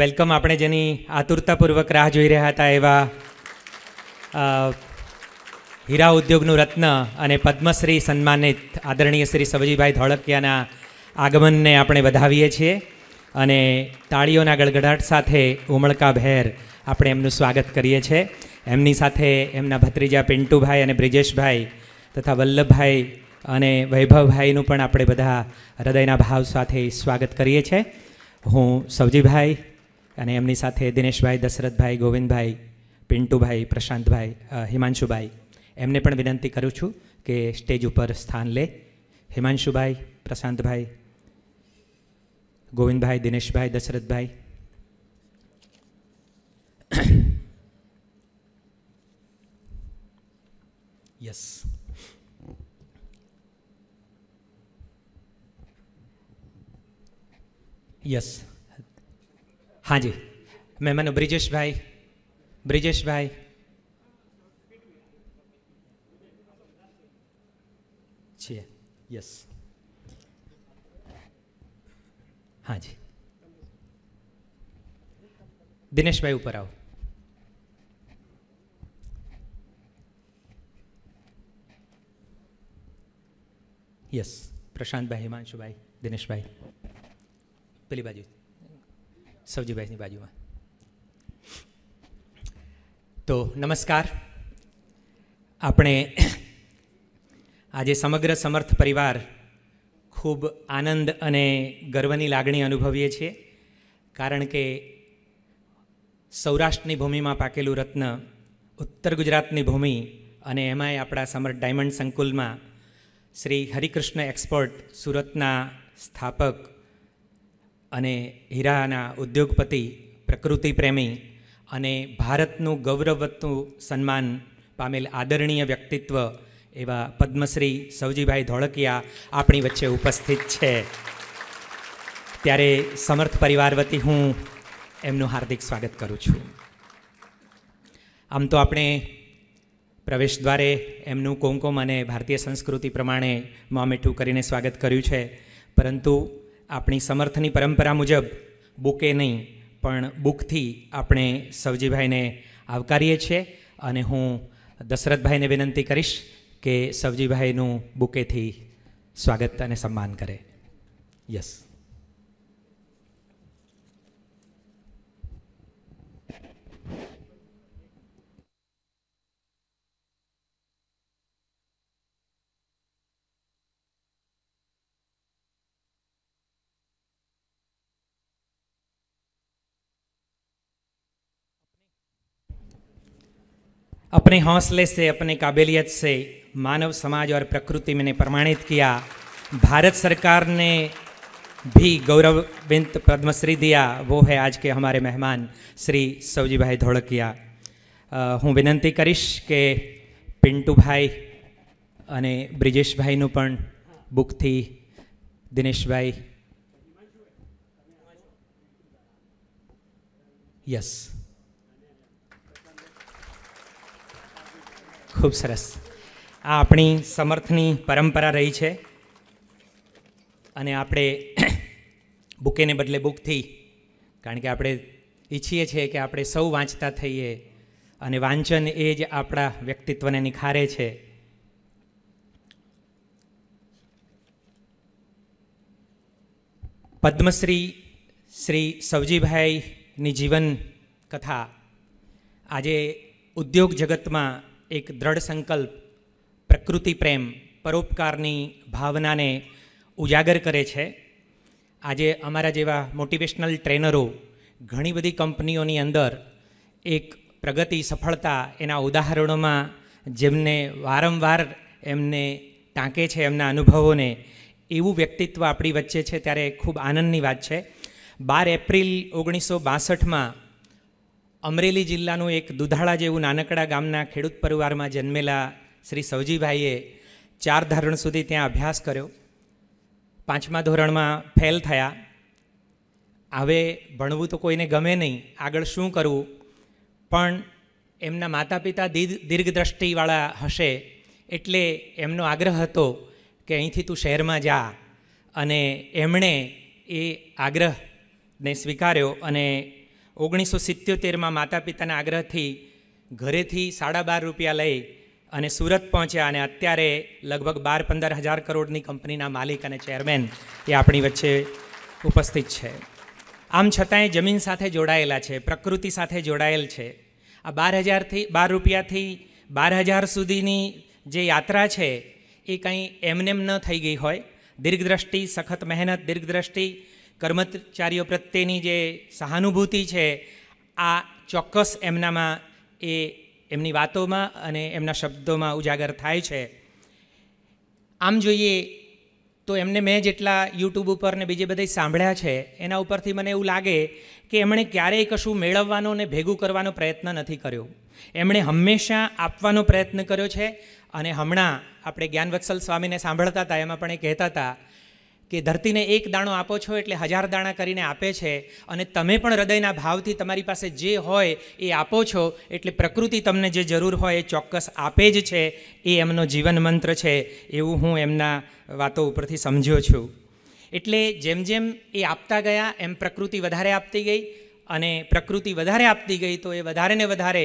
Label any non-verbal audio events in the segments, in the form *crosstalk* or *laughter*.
welcome આપણે જેની આતુરતાપૂર્વક રાહ જોઈ રહ્યા હતા એવા હીરા ઉદ્યોગનું રત્ન અને પદ્મશ્રી સન્માનિત આદરણીય શ્રી સવજીભાઈ ધોળકિયાના આગમનને આપણે વધાવીએ છીએ અને તાળીઓના ગળગડાટ સાથે ઉમળકા ભેર આપણે એમનું સ્વાગત કરીએ છીએ એમની સાથે એમના ભત્રીજા પિન્ટુભાઈ અને બ્રિજેશભાઈ તથા વલ્લભભાઈ અને વૈભવભાઈનું પણ આપણે બધા હૃદયના ભાવ સાથે સ્વાગત કરીએ છીએ હું સવજીભાઈ અને એમની સાથે દિનેશભાઈ દશરથભાઈ ગોવિંદભાઈ પિન્ટુભાઈ પ્રશાંતભાઈ હિમાંશુભાઈ એમને પણ વિનંતી કરું છું કે સ્ટેજ ઉપર સ્થાન લે હિમાંશુભાઈ પ્રશાંતભાઈ ગોવિંદભાઈ દિનેશભાઈ દશરથભાઈ યસ યસ હાજી મહેમાનો બ્રિજેશભાઈ બ્રિજેશભાઈ છીએ યસ હાજી દિનેશભાઈ ઉપર આવો યસ પ્રશાંતભાઈ હિમાંશુભાઈ દિનેશભાઈ પેલી બાજુ સબજીભાઈની બાજુમાં તો નમસ્કાર આપણે આજે સમગ્ર સમર્થ પરિવાર ખૂબ આનંદ અને ગર્વની લાગણી અનુભવીએ છીએ કારણ કે સૌરાષ્ટ્રની ભૂમિમાં પાકેલું રત્ન ઉત્તર ગુજરાતની ભૂમિ અને એમાંય આપણા સમર્થ ડાયમંડ સંકુલમાં શ્રી હરિકૃષ્ણ એક્સપર્ટ સુરતના સ્થાપક અને હીરાના ઉદ્યોગપતિ પ્રકૃતિ પ્રેમી અને ભારતનું ગૌરવવત્તું સન્માન પામેલ આદરણીય વ્યક્તિત્વ એવા પદ્મશ્રી સવજીભાઈ ધોળકિયા આપણી વચ્ચે ઉપસ્થિત છે ત્યારે સમર્થ પરિવાર વતી હું એમનું હાર્દિક સ્વાગત કરું છું આમ તો આપણે પ્રવેશ દ્વારે એમનું કોમકોમ અને ભારતીય સંસ્કૃતિ પ્રમાણે મોં મીઠું કરીને સ્વાગત કર્યું છે પરંતુ આપણી સમર્થની પરંપરા મુજબ બુકે નહીં પણ બુકથી આપણે સવજીભાઈને આવકારીએ છીએ અને હું દશરથભાઈને વિનંતી કરીશ કે સવજીભાઈનું બુકેથી સ્વાગત અને સન્માન કરે યસ अपने हौसले से अपने काबिलियत से मानव समाज और प्रकृति मैंने प्रमाणित किया भारत सरकार ने भी गौरव बिंत पद्मश्री दिया वो है आज के हमारे મહેમાન શ્રી સવજીભાઈ ધોળકિયા હું વિનંતી કરીશ કે પિન્ટુભાઈ અને બ્રિજેશભાઈનું પણ બુકથી દિનેશભાઈ યસ ખૂબ સરસ આ આપણી સમર્થની પરંપરા રહી છે અને આપણે *clears throat* બુકેને બદલે બુકથી કારણ કે આપણે ઈચ્છીએ છીએ કે આપણે સૌ વાંચતા થઈએ અને વાંચન એ જ આપણા વ્યક્તિત્વને નિખારે છે પદ્મશ્રી શ્રી સવજીભાઈની જીવન કથા આજે ઉદ્યોગ જગતમાં એક દ્રઢ સંકલ્પ પ્રકૃતિ પ્રેમ પરોપકારની ભાવનાને ઉજાગર કરે છે આજે અમારા જેવા મોટિવેશનલ ટ્રેનરો ઘણી બધી કંપનીઓની અંદર એક પ્રગતિ સફળતા એના ઉદાહરણોમાં જેમને વારંવાર એમને ટાંકે છે એમના અનુભવોને એવું વ્યક્તિત્વ આપણી વચ્ચે છે ત્યારે ખૂબ આનંદની વાત છે બાર એપ્રિલ ઓગણીસો બાસઠમાં અમરેલી જિલ્લાનું એક દુધાળા જેવું નાનકડા ગામના ખેડૂત પરિવારમાં જન્મેલા શ્રી સવજીભાઈએ ચાર ધોરણ સુધી ત્યાં અભ્યાસ કર્યો પાંચમા ધોરણમાં ફેલ થયા હવે ભણવું તો કોઈને ગમે નહીં આગળ શું કરવું પણ એમના માતા પિતા દીર્ઘ દીર્ઘદ્રષ્ટિવાળા હશે એટલે એમનો આગ્રહ હતો કે અહીંથી તું શહેરમાં જા અને એમણે એ આગ્રહને સ્વીકાર્યો અને ઓગણીસો સિત્યોતેરમાં માતા પિતાના આગ્રહથી ઘરેથી સાડા બાર રૂપિયા લઈ અને સુરત પહોંચ્યા અને અત્યારે લગભગ બાર પંદર હજાર કરોડની કંપનીના માલિક અને ચેરમેન એ આપણી વચ્ચે ઉપસ્થિત છે આમ છતાંય જમીન સાથે જોડાયેલા છે પ્રકૃતિ સાથે જોડાયેલ છે આ બાર હજારથી બાર રૂપિયાથી બાર હજાર સુધીની જે યાત્રા છે એ કંઈ એમનેમ ન થઈ ગઈ હોય દીર્ઘદ્રષ્ટિ સખત મહેનત દીર્ઘદ્રષ્ટિ કર્મચારીઓ પ્રત્યેની જે સહાનુભૂતિ છે આ ચોક્કસ એમનામાં એ એમની વાતોમાં અને એમના શબ્દોમાં ઉજાગર થાય છે આમ જોઈએ તો એમને મેં જેટલા યુટ્યુબ ઉપર ને બીજે બધે સાંભળ્યા છે એના ઉપરથી મને એવું લાગે કે એમણે ક્યારેય કશું મેળવવાનો ને ભેગું કરવાનો પ્રયત્ન નથી કર્યો એમણે હંમેશા આપવાનો પ્રયત્ન કર્યો છે અને હમણાં આપણે જ્ઞાનવત્સલ સ્વામીને સાંભળતા હતા એમાં પણ એ કહેતા હતા કે ધરતીને એક દાણો આપો છો એટલે હજાર દાણા કરીને આપે છે અને તમે પણ હૃદયના ભાવથી તમારી પાસે જે હોય એ આપો છો એટલે પ્રકૃતિ તમને જે જરૂર હોય એ ચોક્કસ આપે જ છે એ એમનો જીવન મંત્ર છે એવું હું એમના વાતો ઉપરથી સમજ્યો છું એટલે જેમ જેમ એ આપતા ગયા એમ પ્રકૃતિ વધારે આપતી ગઈ અને પ્રકૃતિ વધારે આપતી ગઈ તો એ વધારે ને વધારે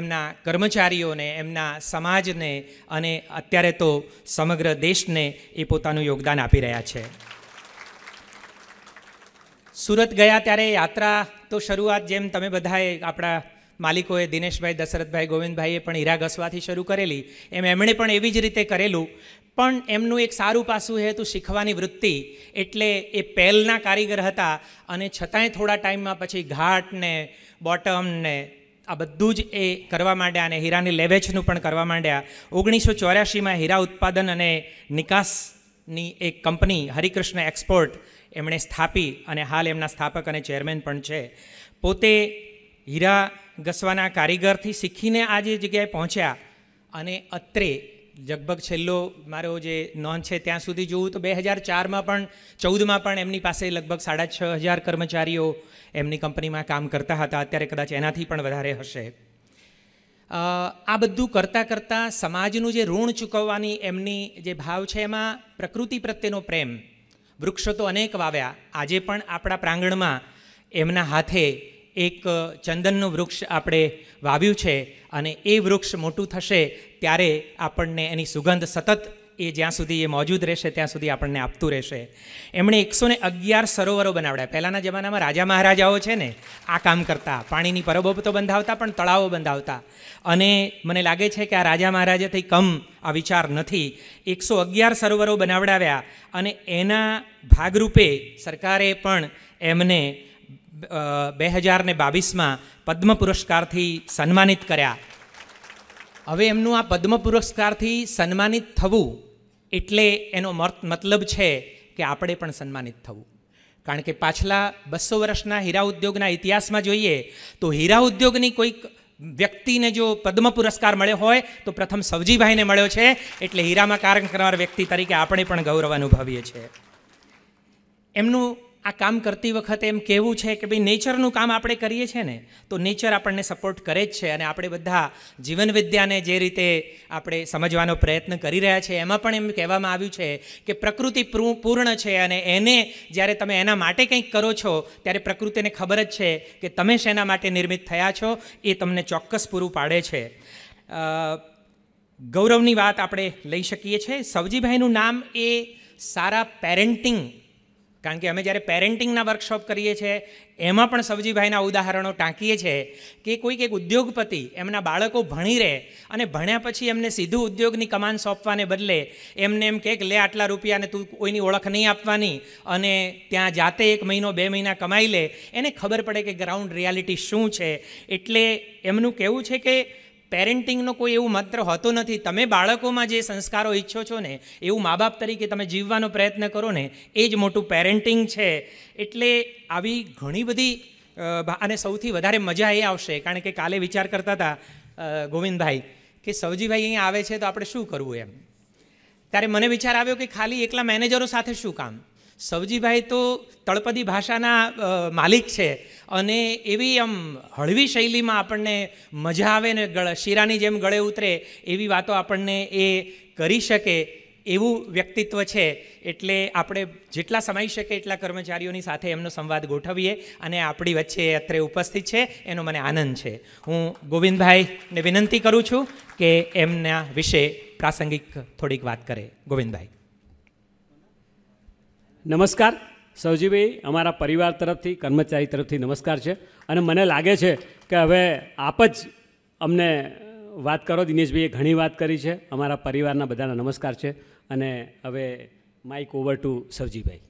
એમના કર્મચારીઓને એમના સમાજને અને અત્યારે તો સમગ્ર દેશને એ પોતાનું યોગદાન આપી રહ્યા છે સુરત ગયા ત્યારે યાત્રા તો શરૂઆત જેમ તમે બધાએ આપણા માલિકોએ દિનેશભાઈ દશરથભાઈ ગોવિંદભાઈએ પણ હીરા ઘસવાથી શરૂ કરેલી એમ એમણે પણ એવી જ રીતે કરેલું પણ એમનું એક સારું પાસું હતું શીખવાની વૃત્તિ એટલે એ પહેલના કારીગર હતા અને છતાંય થોડા ટાઈમમાં પછી ઘાટને બોટમને આ બધું જ એ કરવા માંડ્યા અને હીરાની લેવેચનું પણ કરવા માંડ્યા ઓગણીસો ચોર્યાસીમાં હીરા ઉત્પાદન અને નિકાસની એક કંપની હરિકૃષ્ણ એક્સપોર્ટ એમણે સ્થાપી અને હાલ એમના સ્થાપક અને ચેરમેન પણ છે પોતે હીરા ઘસવાના કારીગરથી શીખીને આ જે જગ્યાએ પહોંચ્યા અને અત્રે લગભગ છેલ્લો મારો જે નોંધ છે ત્યાં સુધી જોવું તો બે હજાર ચારમાં પણ ચૌદમાં પણ એમની પાસે લગભગ સાડા છ હજાર કર્મચારીઓ એમની કંપનીમાં કામ કરતા હતા અત્યારે કદાચ એનાથી પણ વધારે હશે આ બધું કરતાં કરતાં સમાજનું જે ઋણ ચૂકવવાની એમની જે ભાવ છે એમાં પ્રકૃતિ પ્રત્યેનો પ્રેમ વૃક્ષો તો અનેક વાવ્યા આજે પણ આપણા પ્રાંગણમાં એમના હાથે એક ચંદનનું વૃક્ષ આપણે વાવ્યું છે અને એ વૃક્ષ મોટું થશે ત્યારે આપણને એની સુગંધ સતત એ જ્યાં સુધી એ મોજૂદ રહેશે ત્યાં સુધી આપણને આપતું રહેશે એમણે એકસો ને અગિયાર સરોવરો બનાવડ્યા પહેલાંના જમાનામાં રાજા મહારાજાઓ છે ને આ કામ કરતા પાણીની પરબોબતો બંધાવતા પણ તળાવો બંધાવતા અને મને લાગે છે કે આ રાજા મહારાજાથી કમ આ વિચાર નથી એકસો અગિયાર સરોવરો બનાવડાવ્યા અને એના ભાગરૂપે સરકારે પણ એમને બે હજાર ને બાવીસમાં પદ્મ પુરસ્કારથી સન્માનિત કર્યા હવે એમનું આ પદ્મ પુરસ્કારથી સન્માનિત થવું એટલે એનો મતલબ છે કે આપણે પણ સન્માનિત થવું કારણ કે પાછલા બસો વર્ષના હીરા ઉદ્યોગના ઇતિહાસમાં જોઈએ તો હીરા ઉદ્યોગની કોઈક વ્યક્તિને જો પદ્મ પુરસ્કાર મળ્યો હોય તો પ્રથમ સવજીભાઈને મળ્યો છે એટલે હીરામાં કારણ કરનાર વ્યક્તિ તરીકે આપણે પણ ગૌરવ અનુભવીએ છીએ એમનું આ કામ કરતી વખતે એમ કહેવું છે કે ભાઈ નેચરનું કામ આપણે કરીએ છીએ ને તો નેચર આપણને સપોર્ટ કરે જ છે અને આપણે બધા જીવન વિદ્યાને જે રીતે આપણે સમજવાનો પ્રયત્ન કરી રહ્યા છે એમાં પણ એમ કહેવામાં આવ્યું છે કે પ્રકૃતિ પૂર્ણ છે અને એને જ્યારે તમે એના માટે કંઈક કરો છો ત્યારે પ્રકૃતિને ખબર જ છે કે તમે શેના માટે નિર્મિત થયા છો એ તમને ચોક્કસ પૂરું પાડે છે ગૌરવની વાત આપણે લઈ શકીએ છીએ સવજીભાઈનું નામ એ સારા પેરેન્ટિંગ કારણ કે અમે જ્યારે પેરેન્ટિંગના વર્કશોપ કરીએ છીએ એમાં પણ સવજીભાઈના ઉદાહરણો ટાંકીએ છીએ કે કોઈક એક ઉદ્યોગપતિ એમના બાળકો ભણી રહે અને ભણ્યા પછી એમને સીધું ઉદ્યોગની કમાન સોંપવાને બદલે એમને એમ કે લે આટલા રૂપિયાને તું કોઈની ઓળખ નહીં આપવાની અને ત્યાં જાતે એક મહિનો બે મહિના કમાઈ લે એને ખબર પડે કે ગ્રાઉન્ડ રિયાલિટી શું છે એટલે એમનું કહેવું છે કે પેરેન્ટિંગનો કોઈ એવું માત્ર હોતો નથી તમે બાળકોમાં જે સંસ્કારો ઈચ્છો છો ને એવું મા બાપ તરીકે તમે જીવવાનો પ્રયત્ન કરો ને એ જ મોટું પેરેન્ટિંગ છે એટલે આવી ઘણી બધી અને સૌથી વધારે મજા એ આવશે કારણ કે કાલે વિચાર કરતા હતા ગોવિંદભાઈ કે સવજીભાઈ અહીંયા આવે છે તો આપણે શું કરવું એમ ત્યારે મને વિચાર આવ્યો કે ખાલી એકલા મેનેજરો સાથે શું કામ સવજીભાઈ તો તળપદી ભાષાના માલિક છે અને એવી આમ હળવી શૈલીમાં આપણને મજા આવે ને ગળ શીરાની જેમ ગળે ઉતરે એવી વાતો આપણને એ કરી શકે એવું વ્યક્તિત્વ છે એટલે આપણે જેટલા સમાઈ શકે એટલા કર્મચારીઓની સાથે એમનો સંવાદ ગોઠવીએ અને આપણી વચ્ચે અત્રે ઉપસ્થિત છે એનો મને આનંદ છે હું ગોવિંદભાઈને વિનંતી કરું છું કે એમના વિશે પ્રાસંગિક થોડીક વાત કરે ગોવિંદભાઈ નમસ્કાર સૌજીભાઈ અમારા પરિવાર તરફથી કર્મચારી તરફથી નમસ્કાર છે અને મને લાગે છે કે હવે આપ જ અમને વાત કરો દિનેશભાઈએ ઘણી વાત કરી છે અમારા પરિવારના બધાના નમસ્કાર છે અને હવે માઇક ઓવર ટુ સૌજીભાઈ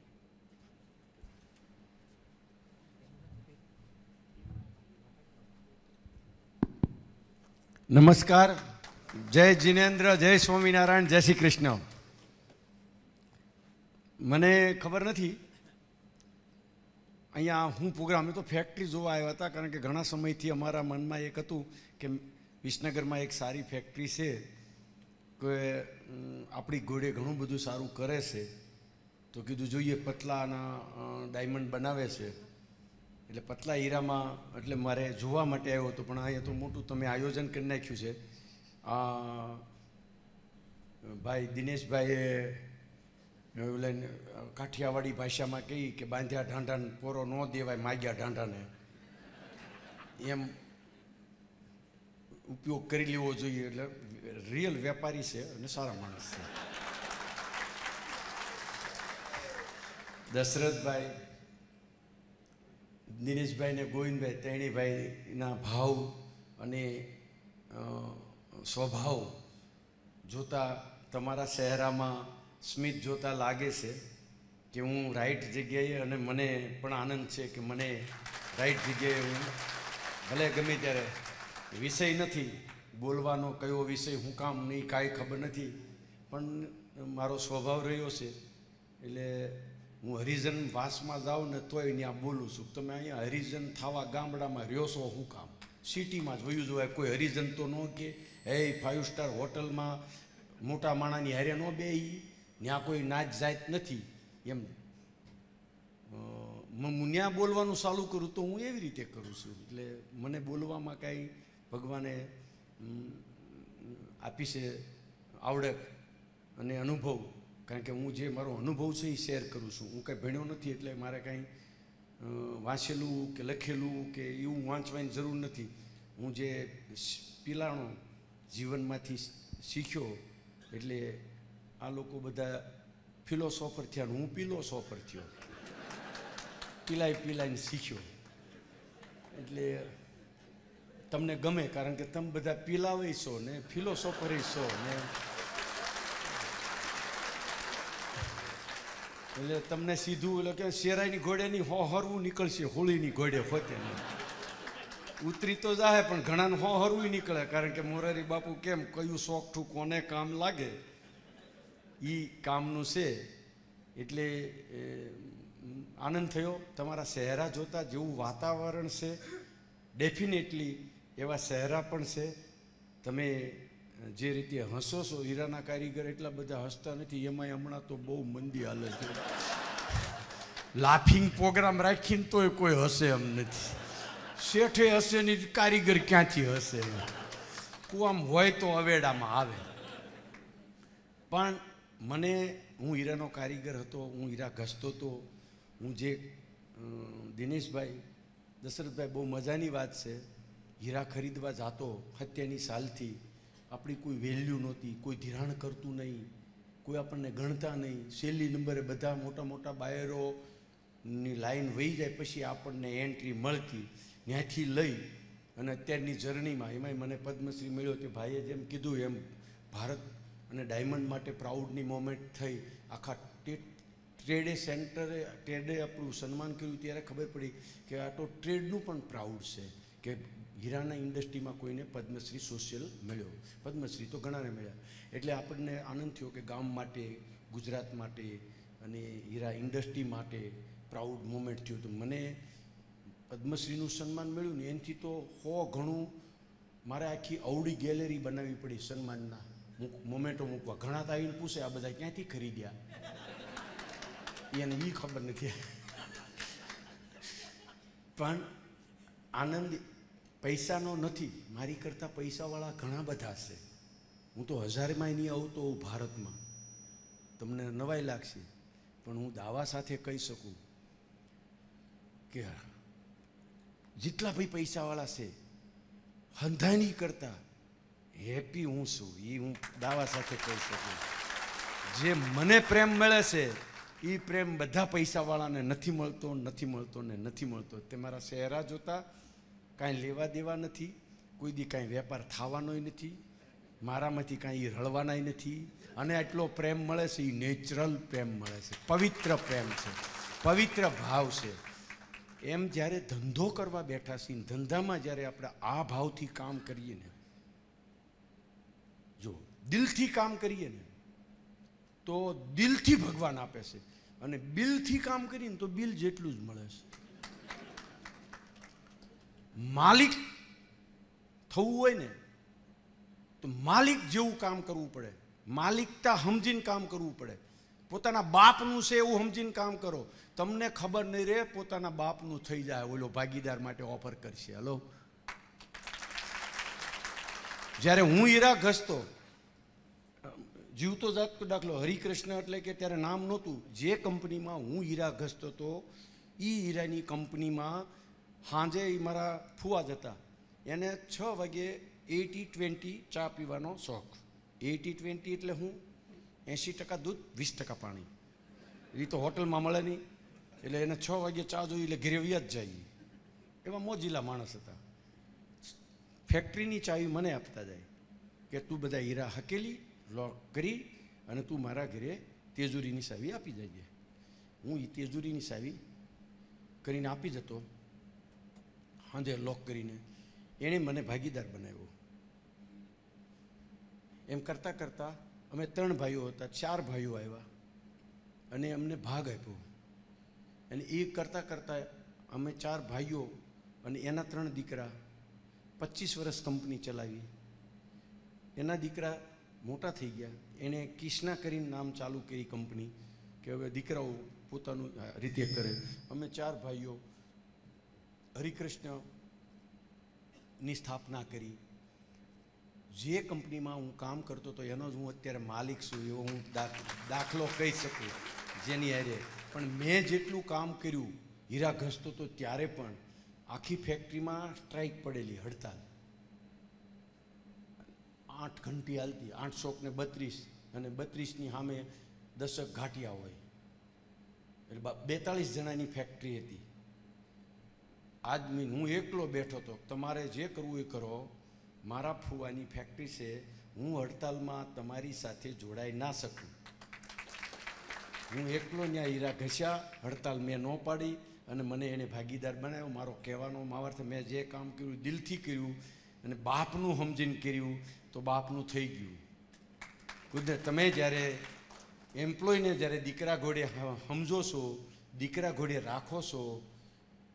નમસ્કાર જય જીનેન્દ્ર જય સ્વામિનારાયણ જય શ્રી કૃષ્ણ મને ખબર નથી અહીંયા હું પ્રોગ્રામ અમે તો ફેક્ટરી જોવા આવ્યા હતા કારણ કે ઘણા સમયથી અમારા મનમાં એક હતું કે વિસનગરમાં એક સારી ફેક્ટરી છે કે આપણી ઘોડે ઘણું બધું સારું કરે છે તો કીધું જોઈએ પતલાના ડાયમંડ બનાવે છે એટલે પતલા હીરામાં એટલે મારે જોવા માટે આવ્યો હતો પણ અહીંયા તો મોટું તમે આયોજન કરી નાખ્યું છે ભાઈ દિનેશભાઈએ લઈને કાઠિયાવાડી ભાષામાં કહી કે બાંધ્યા ઢાંઢાને પોરો ન દેવાય માગ્યા ઢાંઢાને એમ ઉપયોગ કરી લેવો જોઈએ એટલે રિયલ વેપારી છે અને સારા માણસ છે દશરથભાઈ દિનેશભાઈ ને ગોવિંદભાઈ તેણીભાઈના ભાવ અને સ્વભાવ જોતા તમારા શહેરામાં સ્મિત જોતાં લાગે છે કે હું રાઈટ જગ્યાએ અને મને પણ આનંદ છે કે મને રાઈટ જગ્યાએ હું ભલે ગમે ત્યારે વિષય નથી બોલવાનો કયો વિષય હું કામ નહીં કાંઈ ખબર નથી પણ મારો સ્વભાવ રહ્યો છે એટલે હું હરિજન વાસમાં જાઉં ને તોય ત્યાં બોલું છું તમે અહીંયા હરિજન થવા ગામડામાં રહ્યો છો હું કામ સિટીમાં જોયું જોવાય કોઈ હરિજન તો ન કે હે ફાઇવ સ્ટાર હોટલમાં મોટા માણાની હારે ન બે ત્યાં કોઈ નાચ જાત નથી એમ હું ત્યાં બોલવાનું ચાલુ કરું તો હું એવી રીતે કરું છું એટલે મને બોલવામાં કાંઈ ભગવાને આપી છે આવડત અને અનુભવ કારણ કે હું જે મારો અનુભવ છે એ શેર કરું છું હું કંઈ ભણ્યો નથી એટલે મારે કાંઈ વાંચેલું કે લખેલું કે એવું વાંચવાની જરૂર નથી હું જે પીલાણો જીવનમાંથી શીખ્યો એટલે આ લોકો બધા ફિલોસોફર થયા હું પિલોસોફર થયો પીલાય પીલાઈને શીખ્યો એટલે તમને ગમે કારણ કે તમે બધા પીલાવે છો ને ફિલોસોફર છો ને એટલે તમને સીધું એટલે કે શેરાઈની ઘોડેની હરવું નીકળશે હોળીની ઘોડે હોતે ઉતરી તો જાય પણ ઘણાને હોહરવું નીકળે કારણ કે મોરારી બાપુ કેમ કયું શોખ ઠું કોને કામ લાગે એ કામનું છે એટલે આનંદ થયો તમારા શહેરા જોતા જેવું વાતાવરણ છે ડેફિનેટલી એવા શહેરા પણ છે તમે જે રીતે હસો છો હીરાના કારીગર એટલા બધા હસતા નથી એમાંય હમણાં તો બહુ મંદી હાલે છે લાફિંગ પ્રોગ્રામ રાખીને તોય કોઈ હશે એમ નથી શેઠે હશે ને કારીગર ક્યાંથી હશે આમ હોય તો અવેડામાં આવે પણ મને હું હીરાનો કારીગર હતો હું હીરા ઘસતો હતો હું જે દિનેશભાઈ દશરથભાઈ બહુ મજાની વાત છે હીરા ખરીદવા જાતો હત્યાની સાલથી આપણી કોઈ વેલ્યુ નહોતી કોઈ ધિરાણ કરતું નહીં કોઈ આપણને ગણતા નહીં છેલ્લી નંબરે બધા મોટા મોટા બાયરોની લાઈન વહી જાય પછી આપણને એન્ટ્રી મળતી ત્યાંથી લઈ અને અત્યારની જર્નીમાં એમાંય મને પદ્મશ્રી મળ્યો કે ભાઈએ જેમ કીધું એમ ભારત અને ડાયમંડ માટે પ્રાઉડની મોમેન્ટ થઈ આખા ટ્રેડે સેન્ટરે ટ્રેડે આપણું સન્માન કર્યું ત્યારે ખબર પડી કે આ તો ટ્રેડનું પણ પ્રાઉડ છે કે હીરાના ઇન્ડસ્ટ્રીમાં કોઈને પદ્મશ્રી સોશિયલ મળ્યો પદ્મશ્રી તો ઘણાને મળ્યા એટલે આપણને આનંદ થયો કે ગામ માટે ગુજરાત માટે અને હીરા ઇન્ડસ્ટ્રી માટે પ્રાઉડ મોમેન્ટ થયું તો મને પદ્મશ્રીનું સન્માન મળ્યું ને એનાથી તો હો ઘણું મારે આખી અવળી ગેલેરી બનાવવી પડી સન્માનના મોમેન્ટો મૂકવા ઘણા તો આવીને પૂછે આ બધા ક્યાંથી ખરીદ્યા એને એ ખબર નથી પણ આનંદ પૈસાનો નથી મારી કરતાં પૈસાવાળા ઘણા બધા છે હું તો હજારમાં નહીં આવું તો ભારતમાં તમને નવાઈ લાગશે પણ હું દાવા સાથે કહી શકું કે જેટલા ભાઈ પૈસાવાળા છે હંધાની કરતાં હેપી હું છું એ હું દાવા સાથે કહી શકું જે મને પ્રેમ મળે છે એ પ્રેમ બધા પૈસાવાળાને નથી મળતો નથી મળતો ને નથી મળતો તે મારા શહેરા જોતા કાંઈ લેવા દેવા નથી કોઈ દી કાંઈ વેપાર થવાનો નથી મારામાંથી કાંઈ રળવાના નથી અને એટલો પ્રેમ મળે છે એ નેચરલ પ્રેમ મળે છે પવિત્ર પ્રેમ છે પવિત્ર ભાવ છે એમ જ્યારે ધંધો કરવા બેઠા છીએ ધંધામાં જ્યારે આપણે આ ભાવથી કામ કરીએ ને દિલથી કામ કરીએ ને તો દિલથી ભગવાન આપે છે અને બિલથી કામ કરીને તો બિલ જેટલું જ મળે છે માલિક થવું હોય ને તો માલિક જેવું કામ કરવું પડે માલિકતા સમજીને કામ કરવું પડે પોતાના બાપનું છે એવું સમજીને કામ કરો તમને ખબર નહીં રહે પોતાના બાપનું થઈ જાય ઓલો ભાગીદાર માટે ઓફર કરશે હલો જ્યારે હું હીરા ઘસતો જીવતો જાગતો દાખલો હરિકૃષ્ણ એટલે કે ત્યારે નામ નહોતું જે કંપનીમાં હું હીરા ઘસતો હતો એ હીરાની કંપનીમાં સાંજે એ મારા ફુવા જતા એને છ વાગે એટી ટ્વેન્ટી ચા પીવાનો શોખ એટી ટ્વેન્ટી એટલે હું એંશી ટકા દૂધ વીસ ટકા પાણી એ તો હોટલમાં મળે નહીં એટલે એને છ વાગે ચા જોઈ એટલે ઘેરવ્યા જ જાય એમાં મોજીલા માણસ હતા ફેક્ટરીની ચાવી મને આપતા જાય કે તું બધા હીરા હકેલી લોક કરી અને તું મારા ઘરે તેજુરીની સાવી આપી દેજે હું એ તેજુરીની સાવી કરીને આપી જતો હાંધે લોક કરીને એણે મને ભાગીદાર બનાવ્યો એમ કરતાં કરતાં અમે ત્રણ ભાઈઓ હતા ચાર ભાઈઓ આવ્યા અને અમને ભાગ આપ્યો અને એ કરતાં કરતાં અમે ચાર ભાઈઓ અને એના ત્રણ દીકરા પચીસ વર્ષ કંપની ચલાવી એના દીકરા મોટા થઈ ગયા એણે કિષ્ના કરીને નામ ચાલુ કરી કંપની કે હવે દીકરાઓ પોતાનું રીતે કરે અમે ચાર ભાઈઓ હરિકૃષ્ણની સ્થાપના કરી જે કંપનીમાં હું કામ કરતો હતો એનો જ હું અત્યારે માલિક છું એવો હું દાખલો કહી શકું જેની હારે પણ મેં જેટલું કામ કર્યું હીરા ઘસતો હતો ત્યારે પણ આખી ફેક્ટરીમાં સ્ટ્રાઇક પડેલી હડતાલ આઠ ઘંટી હાલતી આઠસો ને બત્રીસ અને બત્રીસની સામે દશક ઘાટિયા હોય એટલે બેતાળીસ જણાની ફેક્ટરી હતી આદમી હું એકલો બેઠો હતો તમારે જે કરવું એ કરો મારા ફુવાની ફેક્ટરી છે હું હડતાલમાં તમારી સાથે જોડાઈ ના શકું હું એકલો ત્યાં હીરા ઘસ્યા હડતાલ મેં ન પાડી અને મને એને ભાગીદાર બનાવ્યો મારો કહેવાનો મારા મેં જે કામ કર્યું દિલથી કર્યું અને બાપનું સમજીને કર્યું તો બાપનું થઈ ગયું કુદરત તમે જ્યારે એમ્પ્લોયને જ્યારે દીકરા ઘોડે સમજો છો દીકરા ઘોડે રાખો છો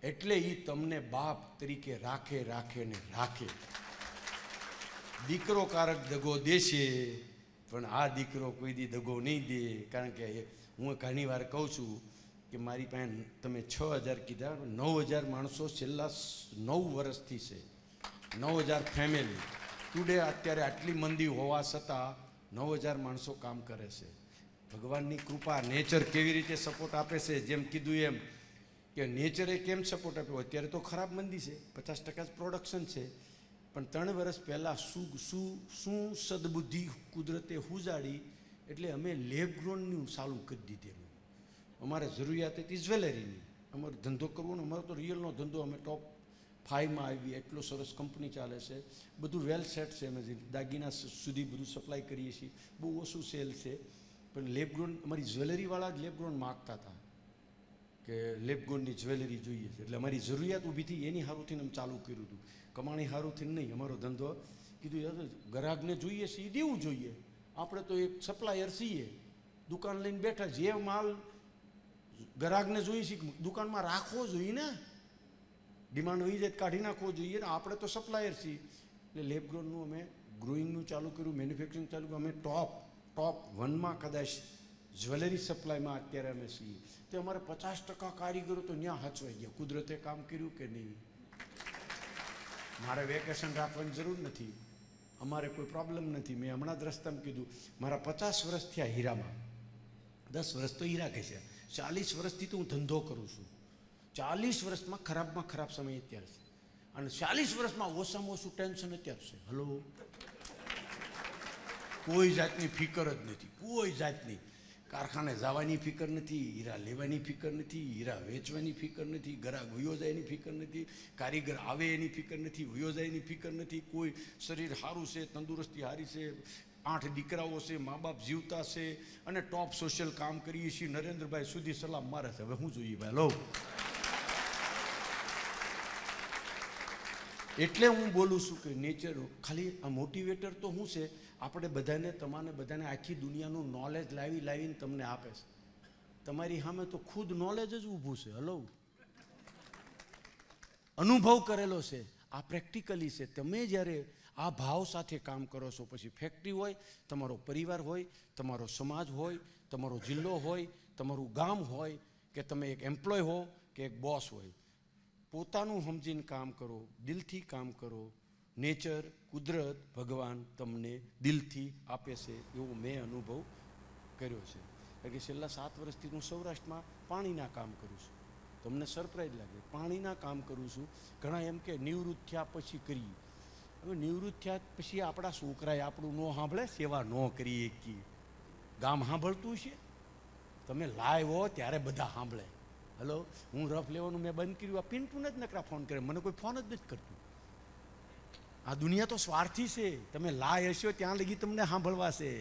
એટલે એ તમને બાપ તરીકે રાખે રાખે ને રાખે દીકરો કારક દગો દેશે પણ આ દીકરો કોઈ દી દગો નહીં દે કારણ કે હું ઘણી વાર કહું છું કે મારી પાસે તમે છ હજાર કીધા નવ હજાર માણસો છેલ્લા નવ વર્ષથી છે નવ હજાર ફેમિલી ટુડે અત્યારે આટલી મંદી હોવા છતાં નવ હજાર માણસો કામ કરે છે ભગવાનની કૃપા નેચર કેવી રીતે સપોર્ટ આપે છે જેમ કીધું એમ કે નેચરે કેમ સપોર્ટ આપ્યો અત્યારે તો ખરાબ મંદી છે પચાસ ટકા જ પ્રોડક્શન છે પણ ત્રણ વર્ષ પહેલાં શું શું શું સદબુદ્ધિ કુદરતે હુજાડી એટલે અમે લેબ ગ્રોનનું ચાલુ કરી દીધેલું અમારે જરૂરિયાત હતી જ્વેલરીની અમારો ધંધો કરવો અમારો તો રિયલનો ધંધો અમે ટોપ ફાઇવમાં આવી એટલો સરસ કંપની ચાલે છે બધું વેલ સેટ છે એમેઝિન દાગીના સુધી બધું સપ્લાય કરીએ છીએ બહુ ઓછું સેલ છે પણ લેપગ્રોન અમારી જ્વેલરીવાળા જ લેપગ્રોન માગતા હતા કે લેપગોનની જ્વેલરી જોઈએ છે એટલે અમારી જરૂરિયાત ઊભી થઈ એની હારુથી અમે ચાલુ કર્યું હતું કમાણી હારુથી નહીં અમારો ધંધો કીધું યાર ગ્રાહકને જોઈએ છે એ દેવું જોઈએ આપણે તો એક સપ્લાયર છીએ દુકાન લઈને બેઠા જે માલ ગ્રાહકને જોઈએ છીએ દુકાનમાં રાખવો જોઈએ ને ડિમાન્ડ હોય જાય કાઢી નાખવો જોઈએ ને આપણે તો સપ્લાયર છીએ એટલે લેબ ગ્રોનનું અમે ગ્રોઈંગનું ચાલુ કર્યું મેન્યુફેક્ચરિંગ ચાલુ કર્યું અમે ટોપ ટોપ વનમાં કદાચ જ્વેલરી સપ્લાયમાં અત્યારે અમે છીએ તો અમારે પચાસ ટકા કારીગરો તો ત્યાં હચવાઈ ગયા કુદરતે કામ કર્યું કે નહીં મારે વેકેશન રાખવાની જરૂર નથી અમારે કોઈ પ્રોબ્લેમ નથી મેં હમણાં જ કીધું મારા પચાસ વર્ષ થયા હીરામાં દસ વર્ષ તો હીરા કે છે ચાલીસ વર્ષથી તો હું ધંધો કરું છું ચાલીસ વર્ષમાં ખરાબમાં ખરાબ સમય અત્યારે છે અને ચાલીસ વર્ષમાં ઓછામાં ઓછું ટેન્શન અત્યારે છે હલો કોઈ જાતની ફિકર જ નથી કોઈ જાતની કારખાને જવાની ફિકર નથી હીરા લેવાની ફિકર નથી હીરા વેચવાની ફિકર નથી ગ્રાહક વયો જાયની ફિકર નથી કારીગર આવે એની ફિકર નથી વયો જાયની ફિકર નથી કોઈ શરીર સારું છે તંદુરસ્તી સારી છે આઠ દીકરાઓ છે મા બાપ જીવતા છે અને ટોપ સોશિયલ કામ કરીએ છીએ નરેન્દ્રભાઈ સુધી સલામ મારે છે હવે હું જોઈએ ભાઈ લો એટલે હું બોલું છું કે નેચર ખાલી આ મોટિવેટર તો શું છે આપણે બધાને તમારે બધાને આખી દુનિયાનું નોલેજ લાવી લાવીને તમને આપે છે તમારી સામે તો ખુદ નોલેજ જ ઊભું છે હલો અનુભવ કરેલો છે આ પ્રેક્ટિકલી છે તમે જ્યારે આ ભાવ સાથે કામ કરો છો પછી ફેક્ટરી હોય તમારો પરિવાર હોય તમારો સમાજ હોય તમારો જિલ્લો હોય તમારું ગામ હોય કે તમે એક એમ્પ્લોય હો કે એક બોસ હોય પોતાનું સમજીને કામ કરો દિલથી કામ કરો નેચર કુદરત ભગવાન તમને દિલથી આપે છે એવો મેં અનુભવ કર્યો છે કારણ કે છેલ્લા સાત વર્ષથી હું સૌરાષ્ટ્રમાં પાણીના કામ કરું છું તમને સરપ્રાઈઝ લાગે પાણીના કામ કરું છું ઘણા એમ કે નિવૃત્ત થયા પછી કરીએ હવે નિવૃત્ત થયા પછી આપણા છોકરાએ આપણું ન સાંભળે સેવા ન કરીએ કે ગામ સાંભળતું છે તમે લાવ્યો હો ત્યારે બધા સાંભળે હલો હું રફ લેવાનું મેં બંધ કર્યું આ પિન્ટુને જ નકરા ફોન કરે મને કોઈ ફોન જ નથી કરતું આ દુનિયા તો સ્વાર્થી છે તમે લાય હશો ત્યાં લગી તમને સાંભળવાશે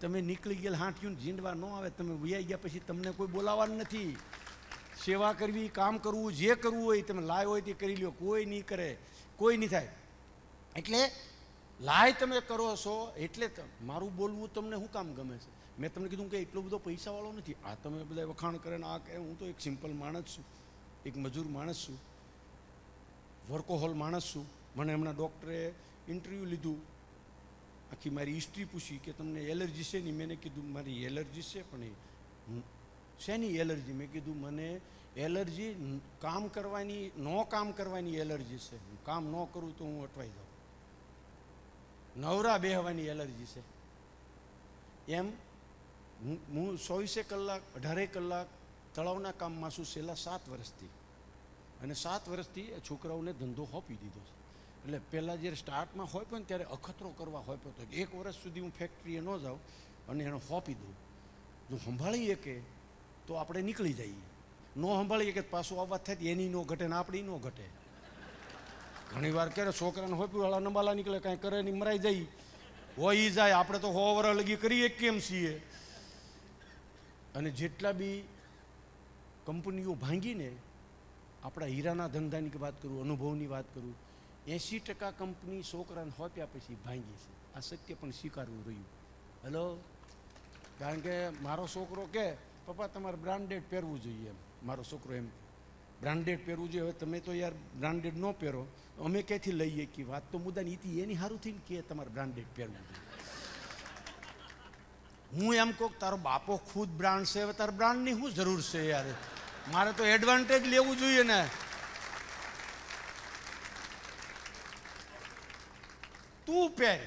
તમે નીકળી ગયેલ હાંઠ્યું જીંડવા ન આવે તમે વ્યાઈ ગયા પછી તમને કોઈ બોલાવવાનું નથી સેવા કરવી કામ કરવું જે કરવું હોય તમે લાય હોય તે કરી લ્યો કોઈ નહીં કરે કોઈ નહીં થાય એટલે લાય તમે કરો છો એટલે મારું બોલવું તમને શું કામ ગમે છે મેં તમને કીધું કે એટલો બધો પૈસાવાળો નથી આ તમે બધા વખાણ કરે ને આ કહે હું તો એક સિમ્પલ માણસ છું એક મજૂર માણસ છું વર્કોહોલ માણસ છું મને હમણાં ડૉક્ટરે ઇન્ટરવ્યૂ લીધું આખી મારી હિસ્ટ્રી પૂછી કે તમને એલર્જી છે નહીં મેં કીધું મારી એલર્જી છે પણ એ શેની એલર્જી મેં કીધું મને એલર્જી કામ કરવાની ન કામ કરવાની એલર્જી છે હું કામ ન કરું તો હું અટવાઈ જાઉં નવરા બેહવાની એલર્જી છે એમ હું હું ચોવીસે કલાક અઢારે કલાક તળાવના કામમાં છું છેલ્લા સાત વર્ષથી અને સાત વર્ષથી એ છોકરાઓને ધંધો હોપી દીધો છે એટલે પહેલાં જ્યારે સ્ટાર્ટમાં હોય પણ ત્યારે અખતરો કરવા હોય પણ એક વર્ષ સુધી હું ફેક્ટરીએ ન જાઉં અને એને હોપી દઉં જો સંભાળીએ કે તો આપણે નીકળી જઈએ ન સંભાળીએ કે પાછું આવવા થાય એની ન ઘટે ને આપણી ન ઘટે ઘણીવાર ક્યારે છોકરાને હોય વાળા નંબાલા નીકળે કાંઈ કરે નહીં મરાઈ જઈ હોય જાય આપણે તો હો વર લગી કરીએ કેમ છીએ અને જેટલા બી કંપનીઓ ભાંગીને આપણા હીરાના ધંધાની વાત કરું અનુભવની વાત કરું એંસી ટકા કંપની છોકરાને હોપ્યા પછી ભાંગી છે આ સત્ય પણ સ્વીકારવું રહ્યું હેલો કારણ કે મારો છોકરો કે પપ્પા તમારે બ્રાન્ડેડ પહેરવું જોઈએ એમ મારો છોકરો એમ બ્રાન્ડેડ પહેરવું જોઈએ હવે તમે તો યાર બ્રાન્ડેડ ન પહેરો અમે ક્યાંથી લઈએ કે વાત તો મુદ્દાની હતી એની સારું થઈને કે તમારે બ્રાન્ડેડ પહેરવું જોઈએ હું એમ કહું તારો બાપો ખુદ બ્રાન્ડ છે હવે તાર બ્રાન્ડની શું જરૂર છે યાર મારે તો એડવાન્ટેજ લેવું જોઈએ ને તું પહેર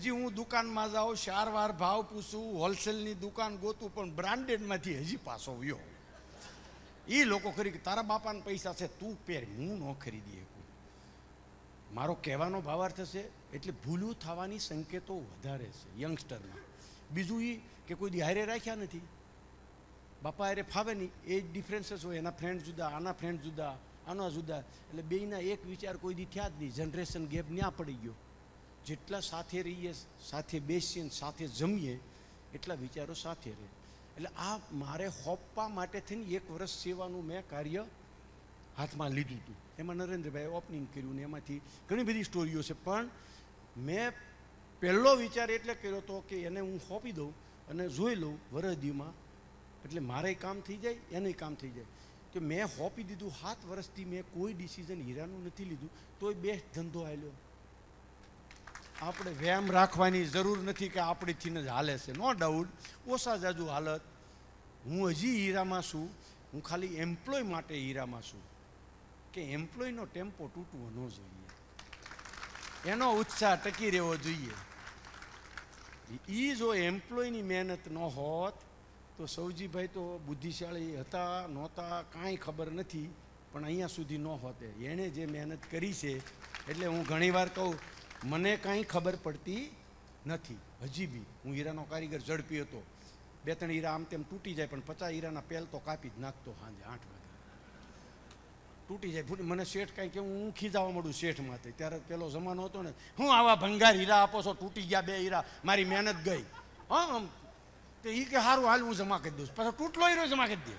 હજી હું દુકાનમાં જાઉં સારવાર ભાવ પૂછું હોલસેલની દુકાન ગોતું પણ બ્રાન્ડેડમાંથી હજી પાછો વ્યો એ લોકો ખરી કે તારા બાપાના પૈસા છે તું પહેર હું ન ખરીદી શકું મારો કહેવાનો ભાવાર્થ છે એટલે ભૂલું થવાની સંકેતો વધારે છે યંગસ્ટરમાં બીજું એ કે કોઈ દિહારે રાખ્યા નથી બાપા હારે ફાવે નહીં એ જ ડિફરન્સીસ હોય એના ફ્રેન્ડ જુદા આના ફ્રેન્ડ જુદા આના જુદા એટલે બેયના એક વિચાર કોઈ દી થયા જ નહીં જનરેશન ગેપ ન્યા પડી ગયો જેટલા સાથે રહીએ સાથે બેસીએ સાથે જમીએ એટલા વિચારો સાથે રહે એટલે આ મારે હોપવા માટે થઈને એક વર્ષ સેવાનું મેં કાર્ય હાથમાં લીધું હતું એમાં નરેન્દ્રભાઈ ઓપનિંગ કર્યું ને એમાંથી ઘણી બધી સ્ટોરીઓ છે પણ મેં પહેલો વિચાર એટલે કર્યો હતો કે એને હું સોંપી દઉં અને જોઈ લઉં વરદીમાં એટલે મારે કામ થઈ જાય એને કામ થઈ જાય કે મેં સોંપી દીધું સાત વર્ષથી મેં કોઈ ડિસિઝન હીરાનું નથી લીધું તોય બેસ્ટ ધંધો આવ્યો આપણે વ્યાયામ રાખવાની જરૂર નથી કે આપણીથી જ હાલે છે નો ડાઉટ ઓછા જાજુ હાલત હું હજી હીરામાં છું હું ખાલી એમ્પ્લોય માટે હીરામાં છું કે એમ્પ્લોયનો ટેમ્પો તૂટવો ન જોઈએ એનો ઉત્સાહ ટકી રહેવો જોઈએ એ જો એમ્પ્લોયની મહેનત ન હોત તો સૌજીભાઈ તો બુદ્ધિશાળી હતા નહોતા કાંઈ ખબર નથી પણ અહીંયા સુધી ન હોતે એણે જે મહેનત કરી છે એટલે હું ઘણીવાર કહું મને કાંઈ ખબર પડતી નથી હજી બી હું હીરાનો કારીગર ઝડપી હતો બે ત્રણ હીરા આમ તેમ તૂટી જાય પણ પચાસ હીરાના પેલ તો કાપી જ નાખતો સાંજે આઠ વાગે તૂટી જાય ફૂટી મને શેઠ કાંઈ કે હું ખીજાવા મળું શેઠ માથે ત્યારે પેલો જમાનો હતો ને હું આવા ભંગાર હીરા આપો છો તૂટી ગયા બે હીરા મારી મહેનત ગઈ હમ તે એ કે સારું હાલ હું જમા કરી દઉં પાછો તૂટલો હીરો જમા કરી દે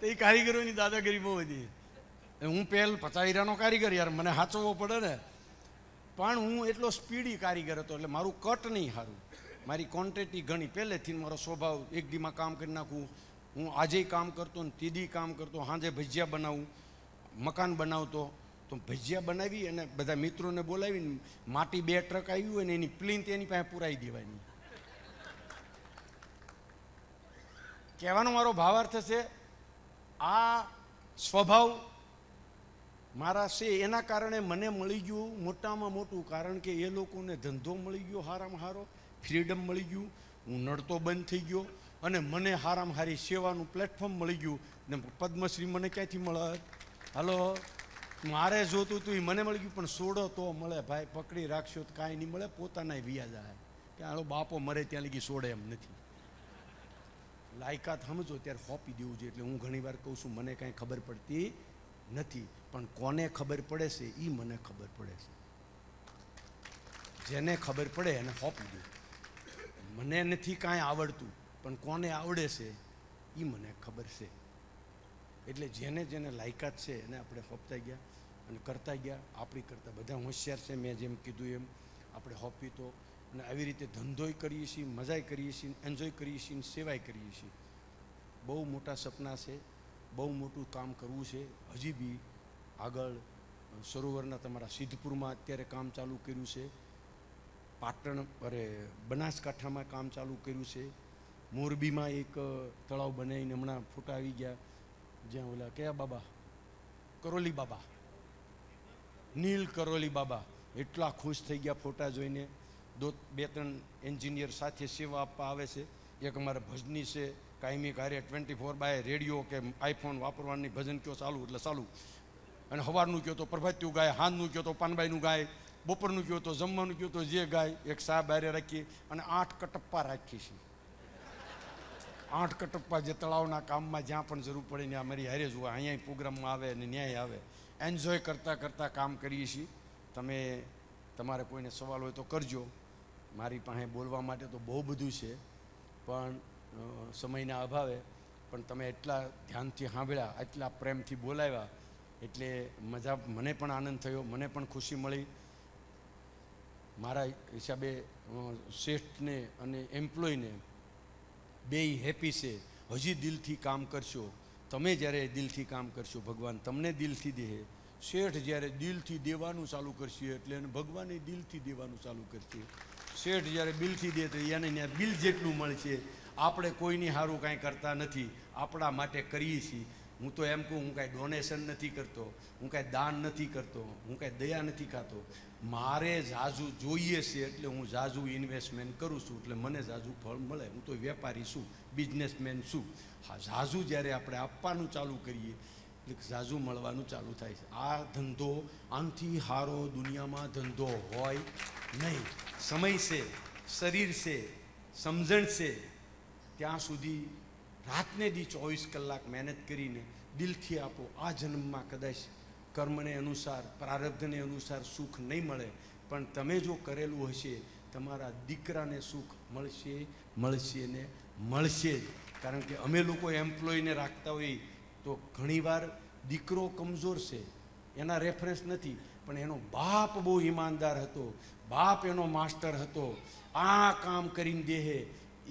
તો એ કારીગરોની દાદાગીરી બહુ હતી હું પહેલ પચાસ હીરાનો કારીગર યાર મને સાચવવો પડે ને પણ હું એટલો સ્પીડી કારીગર હતો એટલે મારું કટ નહીં સારું મારી કોન્ટ્રેક્ટ ઘણી પહેલેથી મારો સ્વભાવ એક દીમાં કામ કરી નાખું હું આજે કામ કરતો ને તીદી કામ કરતો સાંજે ભજીયા બનાવું મકાન બનાવતો તો ભજીયા બનાવી અને બધા મિત્રોને બોલાવીને માટી બે ટ્રક આવ્યું અને એની પ્લિન્થ એની પાસે પુરાઈ દેવાની કહેવાનો મારો ભાવાર્થ છે આ સ્વભાવ મારા છે એના કારણે મને મળી ગયું મોટામાં મોટું કારણ કે એ લોકોને ધંધો મળી ગયો હારામાં હારો ફ્રીડમ મળી ગયું હું નડતો બંધ થઈ ગયો અને મને હારામાં હારી સેવાનું પ્લેટફોર્મ મળી ગયું ને પદ્મશ્રી મને ક્યાંથી મળે હાલો મારે જોતું હતું એ મને મળી ગયું પણ સોડો તો મળે ભાઈ પકડી રાખશો તો કાંઈ નહીં મળે પોતાના વ્યાજ આવે કે હાલો બાપો મરે ત્યાં લગી સોડે એમ નથી લાયકાત સમજો ત્યારે હોપી દેવું જોઈએ એટલે હું વાર કહું છું મને કાંઈ ખબર પડતી નથી પણ કોને ખબર પડે છે એ મને ખબર પડે છે જેને ખબર પડે એને હોપી દેવું મને નથી કાંઈ આવડતું પણ કોને આવડે છે એ મને ખબર છે એટલે જેને જેને લાયકાત છે એને આપણે હોપતા ગયા અને કરતા ગયા આપણી કરતાં બધા હોશિયાર છે મેં જેમ કીધું એમ આપણે હોપી તો અને આવી રીતે ધંધોય કરીએ છીએ મજાય કરીએ છીએ એન્જોય કરીએ છીએ ને સેવાય કરીએ છીએ બહુ મોટા સપના છે બહુ મોટું કામ કરવું છે હજી બી આગળ સરોવરના તમારા સિદ્ધપુરમાં અત્યારે કામ ચાલુ કર્યું છે પાટણ અરે બનાસકાંઠામાં કામ ચાલુ કર્યું છે મોરબીમાં એક તળાવ બનાવીને હમણાં ફોટા આવી ગયા જ્યાં ઓલા કયા બાબા કરોલી બાબા નીલ કરોલી બાબા એટલા ખુશ થઈ ગયા ફોટા જોઈને દો બે ત્રણ એન્જિનિયર સાથે સેવા આપવા આવે છે એક અમારે ભજની છે કાયમી કાર્ય ટ્વેન્ટી ફોર બાય રેડિયો કે આઈફોન વાપરવાની ભજન કયો ચાલુ એટલે ચાલુ અને હવારનું કયો તો પ્રભાત્યું ગાય હાંજનું કયો તો પાનબાઈનું ગાય બપોરનું કહ્યું તો જમવાનું ગયો તો જે ગાય એક સા બારે રાખી અને આઠ કટપ્પા રાખીએ છીએ આઠ કટપ્પા જે તળાવના કામમાં જ્યાં પણ જરૂર પડે ને અમારી હારે જોવા અહીંયા પ્રોગ્રામમાં આવે ને ન્યાય આવે એન્જોય કરતાં કરતાં કામ કરીએ છીએ તમે તમારે કોઈને સવાલ હોય તો કરજો મારી પાસે બોલવા માટે તો બહુ બધું છે પણ સમયના અભાવે પણ તમે એટલા ધ્યાનથી સાંભળ્યા એટલા પ્રેમથી બોલાવ્યા એટલે મજા મને પણ આનંદ થયો મને પણ ખુશી મળી મારા હિસાબે શેઠને અને એમ્પ્લોયને બે હેપી છે હજી દિલથી કામ કરશો તમે જ્યારે દિલથી કામ કરશો ભગવાન તમને દિલથી દેહે શેઠ જ્યારે દિલથી દેવાનું ચાલુ કરશે એટલે એને ભગવાને દિલથી દેવાનું ચાલુ કરશે શેઠ જ્યારે બિલથી દે તો એને બિલ જેટલું મળશે આપણે કોઈની સારું કાંઈ કરતા નથી આપણા માટે કરીએ છીએ હું તો એમ કહું હું કાંઈ ડોનેશન નથી કરતો હું કાંઈ દાન નથી કરતો હું કાંઈ દયા નથી ખાતો મારે ઝાઝું જોઈએ છે એટલે હું ઝાઝું ઇન્વેસ્ટમેન્ટ કરું છું એટલે મને ઝાઝું ફળ મળે હું તો વેપારી છું બિઝનેસમેન છું હા ઝાઝું જ્યારે આપણે આપવાનું ચાલુ કરીએ એટલે ઝાઝું મળવાનું ચાલુ થાય છે આ ધંધો આનથી હારો દુનિયામાં ધંધો હોય નહીં સમય છે શરીર છે સમજણ છે ત્યાં સુધી રાતને દી ચોવીસ કલાક મહેનત કરીને દિલથી આપો આ જન્મમાં કદાચ કર્મને અનુસાર પ્રારબ્ધને અનુસાર સુખ નહીં મળે પણ તમે જો કરેલું હશે તમારા દીકરાને સુખ મળશે મળશે ને મળશે જ કારણ કે અમે લોકો એમ્પ્લોયને રાખતા હોઈએ તો ઘણીવાર દીકરો કમજોર છે એના રેફરન્સ નથી પણ એનો બાપ બહુ ઈમાનદાર હતો બાપ એનો માસ્ટર હતો આ કામ કરીને દેહે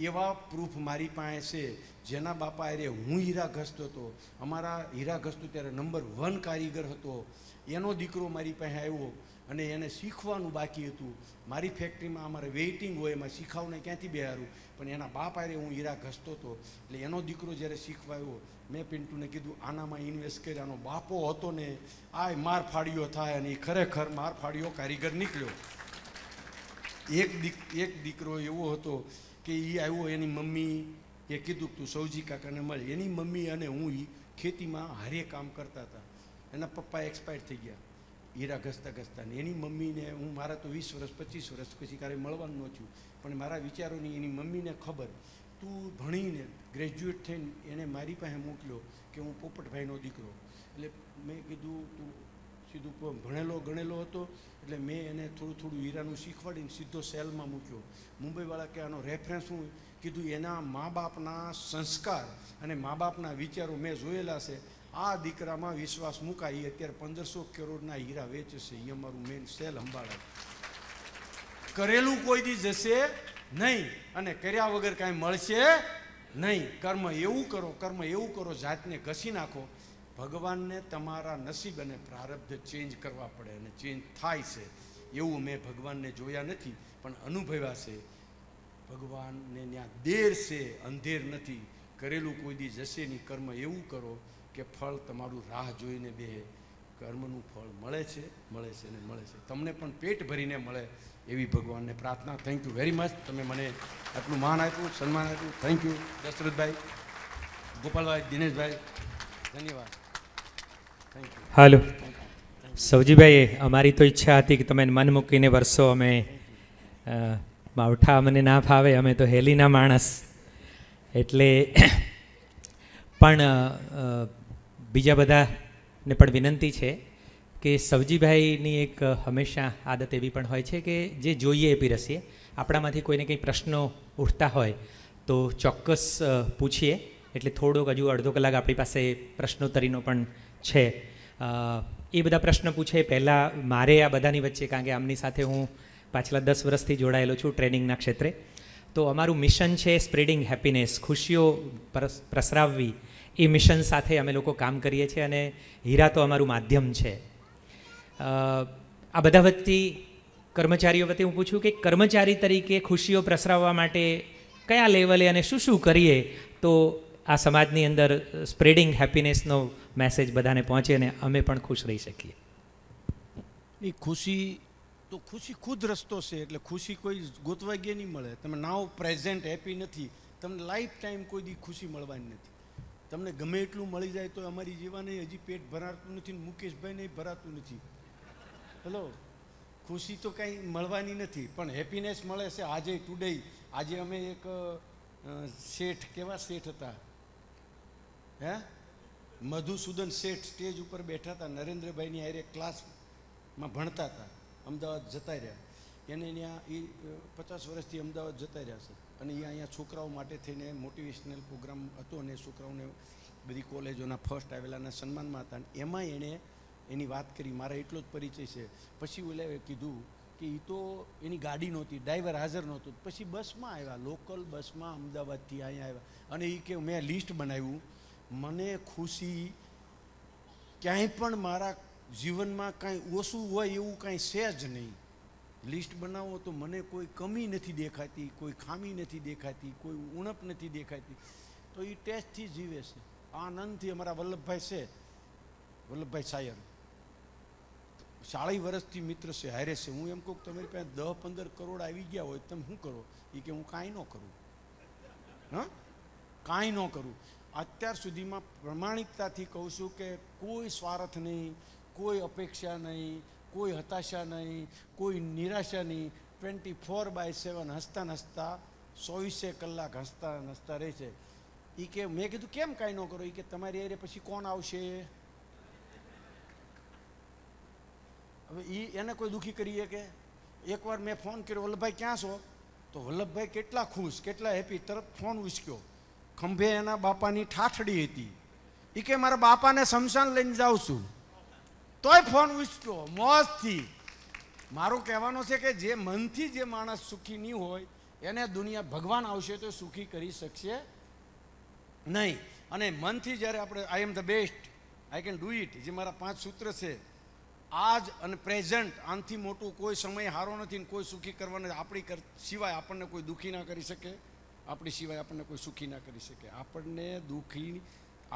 એવા પ્રૂફ મારી પાસે છે જેના બાપા અરે હું હીરા ઘસતો હતો અમારા હીરા ઘસતો ત્યારે નંબર વન કારીગર હતો એનો દીકરો મારી પાસે આવ્યો અને એને શીખવાનું બાકી હતું મારી ફેક્ટરીમાં અમારે વેઇટિંગ હોય એમાં શીખાવને ક્યાંથી બેહારું પણ એના બાપ આરે હું હીરા ઘસતો હતો એટલે એનો દીકરો જ્યારે શીખવા આવ્યો મેં પિન્ટુને કીધું આનામાં ઇન્વેસ્ટ કરી આનો બાપો હતો ને આ માર ફાડ્યો થાય અને એ ખરેખર માર ફાડ્યો કારીગર નીકળ્યો એક દીક એક દીકરો એવો હતો કે એ આવ્યો એની મમ્મી એ કીધું તું સૌજી કાકાને મળી એની મમ્મી અને હું એ ખેતીમાં હારે કામ કરતા હતા એના પપ્પા એક્સપાયર થઈ ગયા હીરા ઘસતા ઘસતા એની મમ્મીને હું મારા તો વીસ વર્ષ પચીસ વર્ષ પછી ક્યારેય મળવાનું ન પણ મારા વિચારોની એની મમ્મીને ખબર તું ભણીને ગ્રેજ્યુએટ થઈને એને મારી પાસે મોકલ્યો કે હું પોપટભાઈનો દીકરો એટલે મેં કીધું તું કીધું ભણેલો ગણેલો હતો એટલે મેં એને થોડું થોડું હીરાનું શીખવાડીને સીધો સેલમાં મૂક્યો મુંબઈવાળા કે આનો રેફરન્સ હું કીધું એના મા બાપના સંસ્કાર અને મા બાપના વિચારો મેં જોયેલા છે આ દીકરામાં વિશ્વાસ મુકાય અત્યારે પંદરસો કરોડના હીરા વેચશે એ અમારું મેઇન સેલ સંભાળે કરેલું કોઈ દી જશે નહીં અને કર્યા વગર કાંઈ મળશે નહીં કર્મ એવું કરો કર્મ એવું કરો જાતને ઘસી નાખો ભગવાનને તમારા નસીબ અને પ્રારબ્ધ ચેન્જ કરવા પડે અને ચેન્જ થાય છે એવું મેં ભગવાનને જોયા નથી પણ અનુભવ્યા છે ભગવાનને ત્યાં દેર છે અંધેર નથી કરેલું કોઈ દી જશે નહીં કર્મ એવું કરો કે ફળ તમારું રાહ જોઈને બે કર્મનું ફળ મળે છે મળે છે ને મળે છે તમને પણ પેટ ભરીને મળે એવી ભગવાનને પ્રાર્થના થેન્ક યુ વેરી મચ તમે મને આટલું માન આપ્યું સન્માન આપ્યું થેન્ક યુ દશરથભાઈ ગોપાલભાઈ દિનેશભાઈ ધન્યવાદ હાલો સૌજીભાઈ અમારી તો ઈચ્છા હતી કે તમે મન મૂકીને વરસો અમે માવઠા અમને ના ફાવે અમે તો હેલીના માણસ એટલે પણ બીજા બધાને પણ વિનંતી છે કે સવજીભાઈની એક હંમેશા આદત એવી પણ હોય છે કે જે જોઈએ એ પીરસીએ આપણામાંથી કોઈને કંઈ પ્રશ્નો ઉઠતા હોય તો ચોક્કસ પૂછીએ એટલે થોડોક હજુ અડધો કલાક આપણી પાસે પ્રશ્નોત્તરીનો પણ છે એ બધા પ્રશ્ન પૂછે પહેલાં મારે આ બધાની વચ્ચે કારણ કે આમની સાથે હું પાછલા દસ વર્ષથી જોડાયેલો છું ટ્રેનિંગના ક્ષેત્રે તો અમારું મિશન છે સ્પ્રેડિંગ હેપીનેસ ખુશીઓ પ્રસરાવવી એ મિશન સાથે અમે લોકો કામ કરીએ છીએ અને હીરા તો અમારું માધ્યમ છે આ બધા વચ્ચે કર્મચારીઓ વતી હું પૂછું કે કર્મચારી તરીકે ખુશીઓ પ્રસરાવવા માટે કયા લેવલે અને શું શું કરીએ તો આ સમાજની અંદર સ્પ્રેડિંગ હેપીનેસનો મેસેજ બધાને પહોંચે અને અમે પણ ખુશ રહી શકીએ એ ખુશી તો ખુશી ખુદ રસ્તો છે એટલે ખુશી કોઈ ગોતવાગ્ય નહીં મળે તમે નાવ પ્રેઝન્ટ હેપી નથી તમને લાઈફ ટાઈમ કોઈ દી ખુશી મળવાની નથી તમને ગમે એટલું મળી જાય તો અમારી જીવાને હજી પેટ ભરાતું નથી મુકેશભાઈને ભરાતું નથી હલો ખુશી તો કંઈ મળવાની નથી પણ હેપીનેસ મળે છે આજે ટુડે આજે અમે એક શેઠ કેવા શેઠ હતા હે મધુસૂદન શેઠ સ્ટેજ ઉપર બેઠા હતા નરેન્દ્રભાઈની આરે ક્લાસમાં ભણતા હતા અમદાવાદ જતા રહ્યા એને ત્યાં એ પચાસ વર્ષથી અમદાવાદ જતા રહ્યા છે અને અહીંયા અહીંયા છોકરાઓ માટે થઈને મોટિવેશનલ પ્રોગ્રામ હતો અને છોકરાઓને બધી કોલેજોના ફર્સ્ટ આવેલાના સન્માનમાં હતા અને એમાં એણે એની વાત કરી મારા એટલો જ પરિચય છે પછી ઓલે કીધું કે એ તો એની ગાડી નહોતી ડ્રાઈવર હાજર નહોતો પછી બસમાં આવ્યા લોકલ બસમાં અમદાવાદથી અહીંયા આવ્યા અને એ કે મેં લિસ્ટ બનાવ્યું મને ખુશી ક્યાંય પણ મારા જીવનમાં કાંઈ ઓછું હોય એવું કાંઈ છે જ નહીં લિસ્ટ બનાવો તો મને કોઈ કમી નથી દેખાતી કોઈ ખામી નથી દેખાતી કોઈ ઉણપ નથી દેખાતી તો એ ટેસ્ટથી જીવે છે આનંદથી અમારા વલ્લભભાઈ છે વલ્લભભાઈ સાયર ચાળી વર્ષથી મિત્ર છે હારે છે હું એમ કહું તમારી પાસે દહ પંદર કરોડ આવી ગયા હોય તમે શું કરો એ કે હું કાંઈ ન કરું હા કાંઈ ન કરું અત્યાર સુધીમાં પ્રમાણિકતાથી કહું છું કે કોઈ સ્વાર્થ નહીં કોઈ અપેક્ષા નહીં કોઈ હતાશા નહીં કોઈ નિરાશા નહીં ટ્વેન્ટી ફોર બાય સેવન હસતા હસતા ચોવીસે કલાક હસતા હસતા રહે છે એ કે મેં કીધું કેમ કાંઈ ન કરો એ કે તમારી એરે પછી કોણ આવશે હવે એ એને કોઈ દુઃખી કરીએ કે એકવાર મેં ફોન કર્યો વલ્લભભાઈ ક્યાં છો તો વલ્લભભાઈ કેટલા ખુશ કેટલા હેપી તરત ફોન ઉચક્યો ખંભે એના બાપાની ઠાઠડી હતી એ કે મારા બાપાને શમશાન લઈને જાઉં છું તોય ફોન ઉચતો મોજથી મારું કહેવાનું છે કે જે મનથી જે માણસ સુખી નહીં હોય એને દુનિયા ભગવાન આવશે તો સુખી કરી શકશે નહીં અને મનથી જ્યારે આપણે I am the best I can do it જે મારા પાંચ સૂત્ર છે આજ અને પ્રેઝન્ટ આનથી મોટું કોઈ સમય સારો નથી ને કોઈ સુખી કરવાને આપણી સિવાય આપણને કોઈ દુઃખી ના કરી શકે આપણી સિવાય આપણને કોઈ સુખી ના કરી શકે આપણને દુઃખી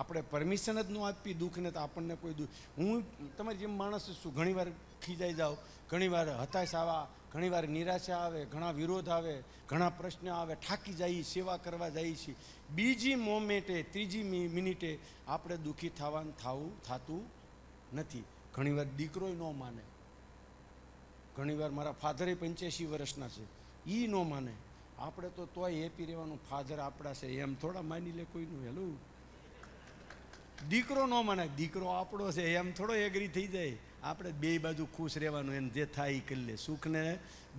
આપણે પરમિશન જ ન આપી દુઃખને તો આપણને કોઈ દુઃખ હું તમારી જેમ માણસ છું ઘણીવાર ખીજાઈ જાઓ ઘણીવાર હતાશ આવા ઘણીવાર નિરાશા આવે ઘણા વિરોધ આવે ઘણા પ્રશ્ન આવે ઠાકી જઈએ સેવા કરવા જઈએ છીએ બીજી મોમેન્ટે ત્રીજી મિનિટે આપણે દુઃખી થવાનું થવું થતું નથી ઘણીવાર દીકરોય ન માને ઘણીવાર મારા ફાધરે પંચ્યાસી વર્ષના છે એ ન માને આપણે તો તોય હેપી રહેવાનું ફાધર આપણા છે એમ થોડા માની લે કોઈનું હેલું દીકરો ન મને દીકરો આપણો છે એમ થોડો એગ્રી થઈ જાય આપણે બે બાજુ ખુશ રહેવાનું એમ જે થાય એ કરી લે સુખને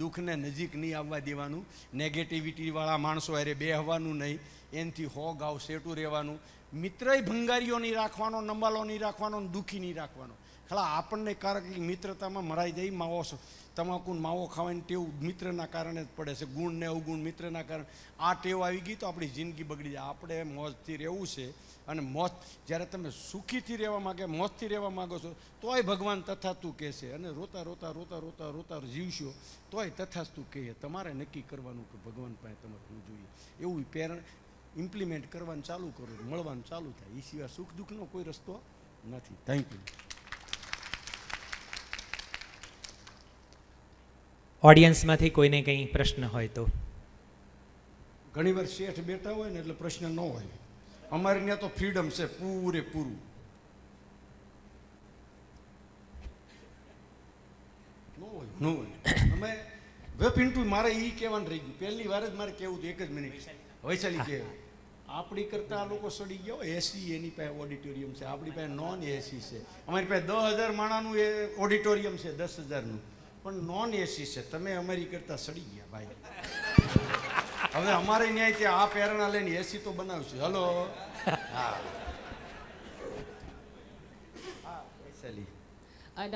દુઃખને નજીક નહીં આવવા દેવાનું નેગેટિવિટીવાળા માણસો અરે બેહવાનું નહીં એનથી હોગ આવ સેટું રહેવાનું મિત્રય ભંગારીઓ નહીં રાખવાનો નંબાલો નહીં રાખવાનો દુઃખી નહીં રાખવાનો ખાલા આપણને કારણ મિત્રતામાં મરાઈ જઈ માવો તમાકુ માવો ખાવાની ટેવ મિત્રના કારણે જ પડે છે ગુણ ને અવગુણ મિત્રના કારણે આ ટેવ આવી ગઈ તો આપણી જિંદગી બગડી જાય આપણે મોજથી રહેવું છે અને મોજ જ્યારે તમે સુખીથી રહેવા માગે મોજથી રહેવા માગો છો તોય ભગવાન તથા તું કહેશે અને રોતા રોતા રોતા રોતા રોતા જીવશો તોય તથા તું કહે તમારે નક્કી કરવાનું કે ભગવાન પાસે તમારે હું જોઈએ એવું પેરણ ઇમ્પ્લિમેન્ટ કરવાનું ચાલુ કરો મળવાનું ચાલુ થાય એ સિવાય સુખ દુઃખનો કોઈ રસ્તો નથી થેન્ક યુ ઓડિયન્સમાંથી કોઈને કંઈ પ્રશ્ન હોય તો ઘણીવાર શેઠ બેઠા હોય ને એટલે પ્રશ્ન ન હોય અમારે ત્યાં તો ફ્રીડમ છે પૂરેપૂરું ન હોય ન હોય અમે વેપ ઇન્ટુ મારે એ કહેવાનું રહી ગયું પહેલી વાર જ મારે કેવું હતું એક જ મિનિટ વૈશાલી કે આપણી કરતા લોકો સડી ગયા એસી એની પાસે ઓડિટોરિયમ છે આપણી પાસે નોન એસી છે અમારી પાસે દસ હજાર માણાનું એ ઓડિટોરિયમ છે દસ હજારનું પણ નોન એસી છે તમે અમારી કરતા સડી ગયા ભાઈ હવે અમારે ન્યાય ત્યાં આ પ્રેરણા લઈને એસી તો બનાવશું હલો હા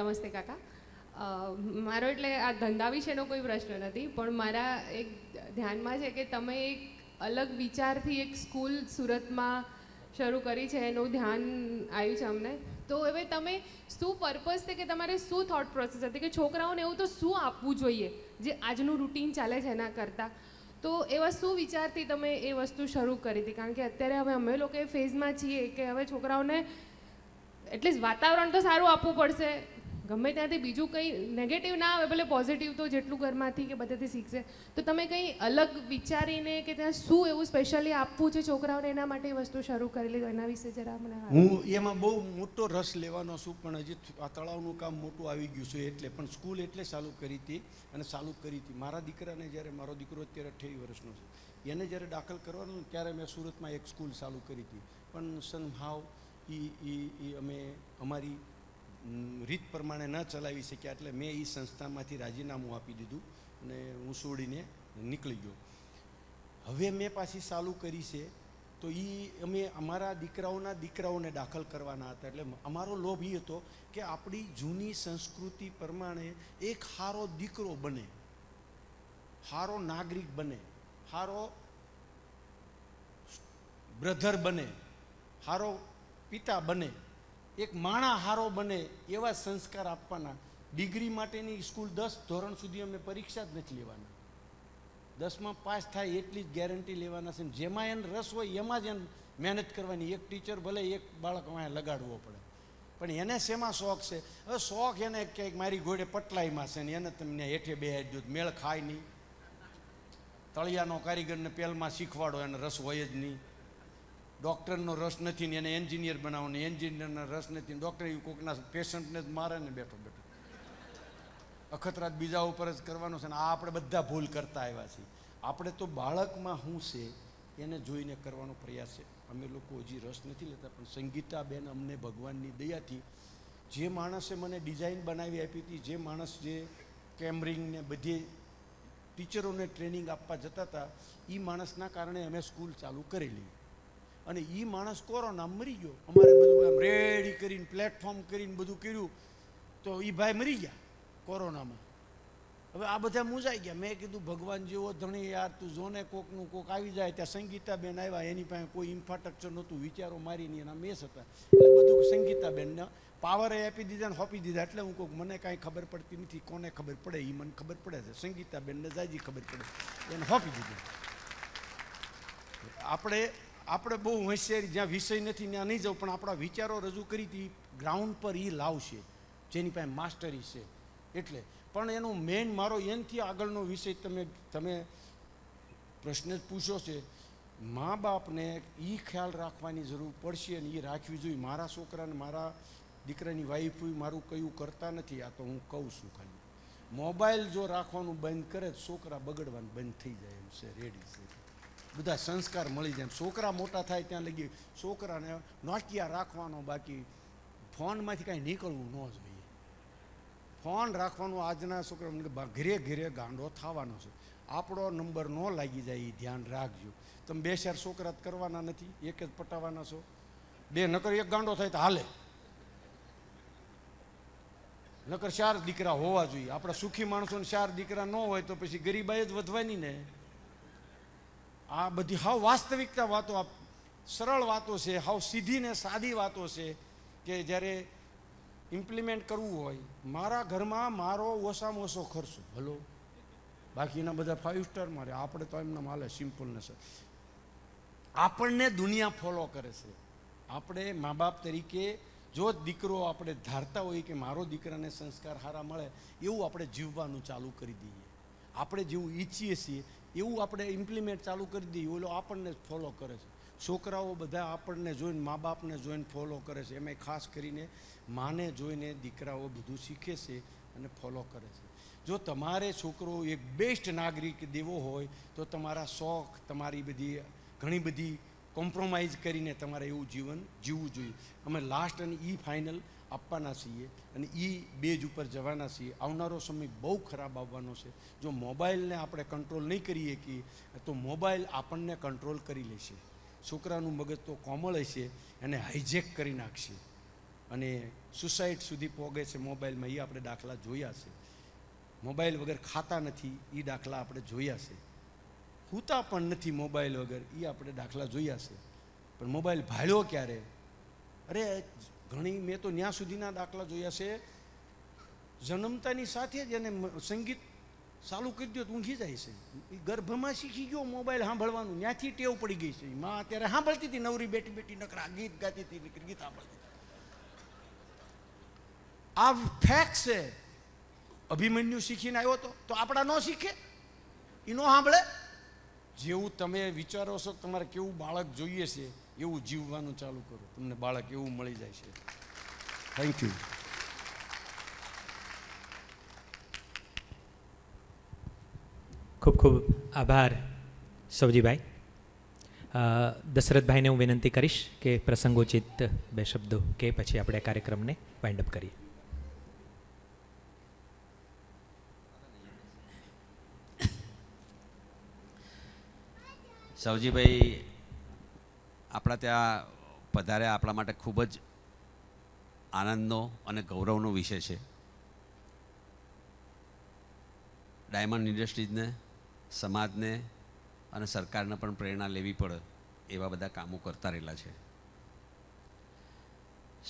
નમસ્તે કાકા મારો એટલે આ ધંધા વિશેનો કોઈ પ્રશ્ન નથી પણ મારા એક ધ્યાનમાં છે કે તમે એક અલગ વિચારથી એક સ્કૂલ સુરતમાં શરૂ કરી છે એનું ધ્યાન આવ્યું છે અમને તો હવે તમે શું પર્પઝ છે કે તમારે શું થોટ પ્રોસેસ હતી કે છોકરાઓને એવું તો શું આપવું જોઈએ જે આજનું રૂટીન ચાલે છે એના કરતાં તો એવા શું વિચારથી તમે એ વસ્તુ શરૂ કરી હતી કારણ કે અત્યારે હવે અમે લોકો એ ફેઝમાં છીએ કે હવે છોકરાઓને એટલીસ્ટ વાતાવરણ તો સારું આપવું પડશે ગમે ત્યાંથી બીજું કંઈ નેગેટિવ ના આવે ભલે પોઝિટિવ તો જેટલું ઘરમાંથી કે બધેથી શીખશે તો તમે કંઈ અલગ વિચારીને કે ત્યાં શું એવું સ્પેશિયલી આપવું છે છોકરાઓને એના માટે વસ્તુ શરૂ કરેલી એના વિશે જરા મને હું એમાં બહુ મોટો રસ લેવાનો છું પણ હજી આ તળાવનું કામ મોટું આવી ગયું છે એટલે પણ સ્કૂલ એટલે ચાલુ કરી હતી અને ચાલુ કરી હતી મારા દીકરાને જ્યારે મારો દીકરો અત્યારે અઠ્યાવીસ વર્ષનો છે એને જ્યારે દાખલ કરવાનું ત્યારે મેં સુરતમાં એક સ્કૂલ ચાલુ કરી હતી પણ સંભાવ એ અમે અમારી રીત પ્રમાણે ન ચલાવી શક્યા એટલે મેં એ સંસ્થામાંથી રાજીનામું આપી દીધું અને હું છોડીને નીકળી ગયો હવે મેં પાછી ચાલુ કરી છે તો એ અમે અમારા દીકરાઓના દીકરાઓને દાખલ કરવાના હતા એટલે અમારો લોભ એ હતો કે આપણી જૂની સંસ્કૃતિ પ્રમાણે એક સારો દીકરો બને સારો નાગરિક બને સારો બ્રધર બને સારો પિતા બને એક માણા હારો બને એવા સંસ્કાર આપવાના ડિગ્રી માટેની સ્કૂલ દસ ધોરણ સુધી અમે પરીક્ષા જ નથી લેવાના દસમાં પાસ થાય એટલી જ ગેરંટી લેવાના છે જેમાં એને રસ હોય એમાં જ એને મહેનત કરવાની એક ટીચર ભલે એક બાળક અહીંયા લગાડવો પડે પણ એને શેમાં શોખ છે હવે શોખ એને ક્યાંક મારી ઘોડે પટલાઈમાં છે ને એને તમને હેઠે બેહાડી દો મેળ ખાય નહીં તળિયાનો કારીગરને પેલમાં શીખવાડો એને રસ હોય જ નહીં ડૉક્ટરનો રસ નથી ને એને એન્જિનિયર બનાવવાનો એન્જિનિયરનો રસ નથી ડૉક્ટર એ કોઈકના પેશન્ટને જ મારે ને બેઠો બેઠો અખતરાત બીજા ઉપર જ કરવાનો છે ને આ આપણે બધા ભૂલ કરતા આવ્યા છીએ આપણે તો બાળકમાં શું છે એને જોઈને કરવાનો પ્રયાસ છે અમે લોકો હજી રસ નથી લેતા પણ સંગીતાબેન અમને ભગવાનની દયાથી જે માણસે મને ડિઝાઇન બનાવી આપી હતી જે માણસ જે કેમરિંગને બધી ટીચરોને ટ્રેનિંગ આપવા જતા હતા એ માણસના કારણે અમે સ્કૂલ ચાલુ કરેલી અને એ માણસ કોરોના મરી ગયો અમારે બધું એમ રેડી કરીને પ્લેટફોર્મ કરીને બધું કર્યું તો એ ભાઈ મરી ગયા કોરોનામાં હવે આ બધા મૂંઝાઈ ગયા મેં કીધું ભગવાન જેવો ધણી યાર તું જોને કોકનું કોક આવી જાય ત્યાં સંગીતાબેન આવ્યા એની પાસે કોઈ ઇન્ફ્રાસ્ટ્રક્ચર નહોતું વિચારો મારી નહીં એના મેસ હતા એટલે બધું સંગીતાબેનને પાવરે આપી દીધા ને હોપી દીધા એટલે હું કોક મને કાંઈ ખબર પડતી નથી કોને ખબર પડે એ મને ખબર પડે છે સંગીતાબેનને જાજી ખબર પડે એને હોપી દીધું આપણે આપણે બહુ હોશિયારી જ્યાં વિષય નથી ત્યાં નહીં જાઉં પણ આપણા વિચારો રજૂ કરી હતી ગ્રાઉન્ડ પર એ લાવશે જેની પાસે માસ્ટરી છે એટલે પણ એનો મેઇન મારો એનથી આગળનો વિષય તમે તમે પ્રશ્ન જ પૂછો છે મા બાપને એ ખ્યાલ રાખવાની જરૂર પડશે અને એ રાખવી જોઈએ મારા છોકરાને મારા દીકરાની વાઈફ મારું કયું કરતા નથી આ તો હું કહું છું ખાલી મોબાઈલ જો રાખવાનું બંધ કરે છોકરા બગડવાનું બંધ થઈ જાય એમ છે રેડી છે બધા સંસ્કાર મળી જાય છોકરા મોટા થાય ત્યાં લગી છોકરાને નોટિયા રાખવાનો બાકી ફોનમાંથી કાંઈ નીકળવું ન જોઈએ ફોન રાખવાનું આજના છોકરા ઘરે ઘરે ગાંડો થવાનો છે આપણો નંબર ન લાગી જાય એ ધ્યાન રાખજો તમે બે શેર છોકરા કરવાના નથી એક જ પટાવવાના છો બે નકર એક ગાંડો થાય તો હાલે નકર ચાર દીકરા હોવા જોઈએ આપણા સુખી માણસોને ચાર દીકરા ન હોય તો પછી ગરીબાઈ જ વધવાની ને આ બધી હાવ વાસ્તવિકતા વાતો આ સરળ વાતો છે હાવ સીધી ને સાદી વાતો છે કે જ્યારે ઇમ્પ્લિમેન્ટ કરવું હોય મારા ઘરમાં મારો ઓછામાં ઓછો ખર્ચો હલો બાકીના બધા ફાઇવ સ્ટાર મારે આપણે તો એમના માલે સિમ્પલ ને આપણને દુનિયા ફોલો કરે છે આપણે મા બાપ તરીકે જો દીકરો આપણે ધારતા હોઈએ કે મારો દીકરાને સંસ્કાર સારા મળે એવું આપણે જીવવાનું ચાલુ કરી દઈએ આપણે જેવું ઈચ્છીએ છીએ એવું આપણે ઇમ્પ્લિમેન્ટ ચાલુ કરી દઈએ ઓલો આપણને જ ફોલો કરે છે છોકરાઓ બધા આપણને જોઈને મા બાપને જોઈને ફોલો કરે છે એમાં ખાસ કરીને માને જોઈને દીકરાઓ બધું શીખે છે અને ફોલો કરે છે જો તમારે છોકરો એક બેસ્ટ નાગરિક દેવો હોય તો તમારા શોખ તમારી બધી ઘણી બધી કોમ્પ્રોમાઇઝ કરીને તમારે એવું જીવન જીવવું જોઈએ અમે લાસ્ટ અને ઈ ફાઇનલ આપવાના છીએ અને એ બેજ ઉપર જવાના છીએ આવનારો સમય બહુ ખરાબ આવવાનો છે જો મોબાઈલને આપણે કંટ્રોલ નહીં કરીએ કે તો મોબાઈલ આપણને કંટ્રોલ કરી લેશે છોકરાનું મગજ તો કોમળ હશે એને હાઇજેક કરી નાખશે અને સુસાઇડ સુધી પોગે છે મોબાઈલમાં એ આપણે દાખલા જોયા છે મોબાઈલ વગર ખાતા નથી એ દાખલા આપણે જોયા છે હૂતા પણ નથી મોબાઈલ વગર એ આપણે દાખલા જોયા છે પણ મોબાઈલ ભાળ્યો ક્યારે અરે ઘણી મેં તો ત્યાં સુધીના દાખલા જોયા છે જન્મતાની સાથે જ એને સંગીત ચાલુ કરી દો તો ઊંઘી જાય છે એ ગર્ભમાં શીખી ગયો મોબાઈલ સાંભળવાનું ત્યાંથી ટેવ પડી ગઈ છે માં અત્યારે સાંભળતી હતી નવરી બેટી બેટી નકરા ગીત ગાતી હતી ગીત સાંભળતી આ ફેક છે અભિમન્યુ શીખીને આવ્યો હતો તો આપણા ન શીખે એ ન સાંભળે જેવું તમે વિચારો છો તમારે કેવું બાળક જોઈએ છે એવું જીવવાનું ચાલુ કરો તમને બાળક એવું મળી જાય છે થેન્ક યુ ખૂબ ખૂબ આભાર સવજીભાઈ દશરથભાઈને હું વિનંતી કરીશ કે પ્રસંગોચિત બે શબ્દો કે પછી આપણે આ કાર્યક્રમને વાઇન્ડ અપ કરીએ સવજીભાઈ આપણા ત્યાં પધાર્યા આપણા માટે ખૂબ જ આનંદનો અને ગૌરવનો વિષય છે ડાયમંડ ઇન્ડસ્ટ્રીઝને સમાજને અને સરકારને પણ પ્રેરણા લેવી પડે એવા બધા કામો કરતા રહેલા છે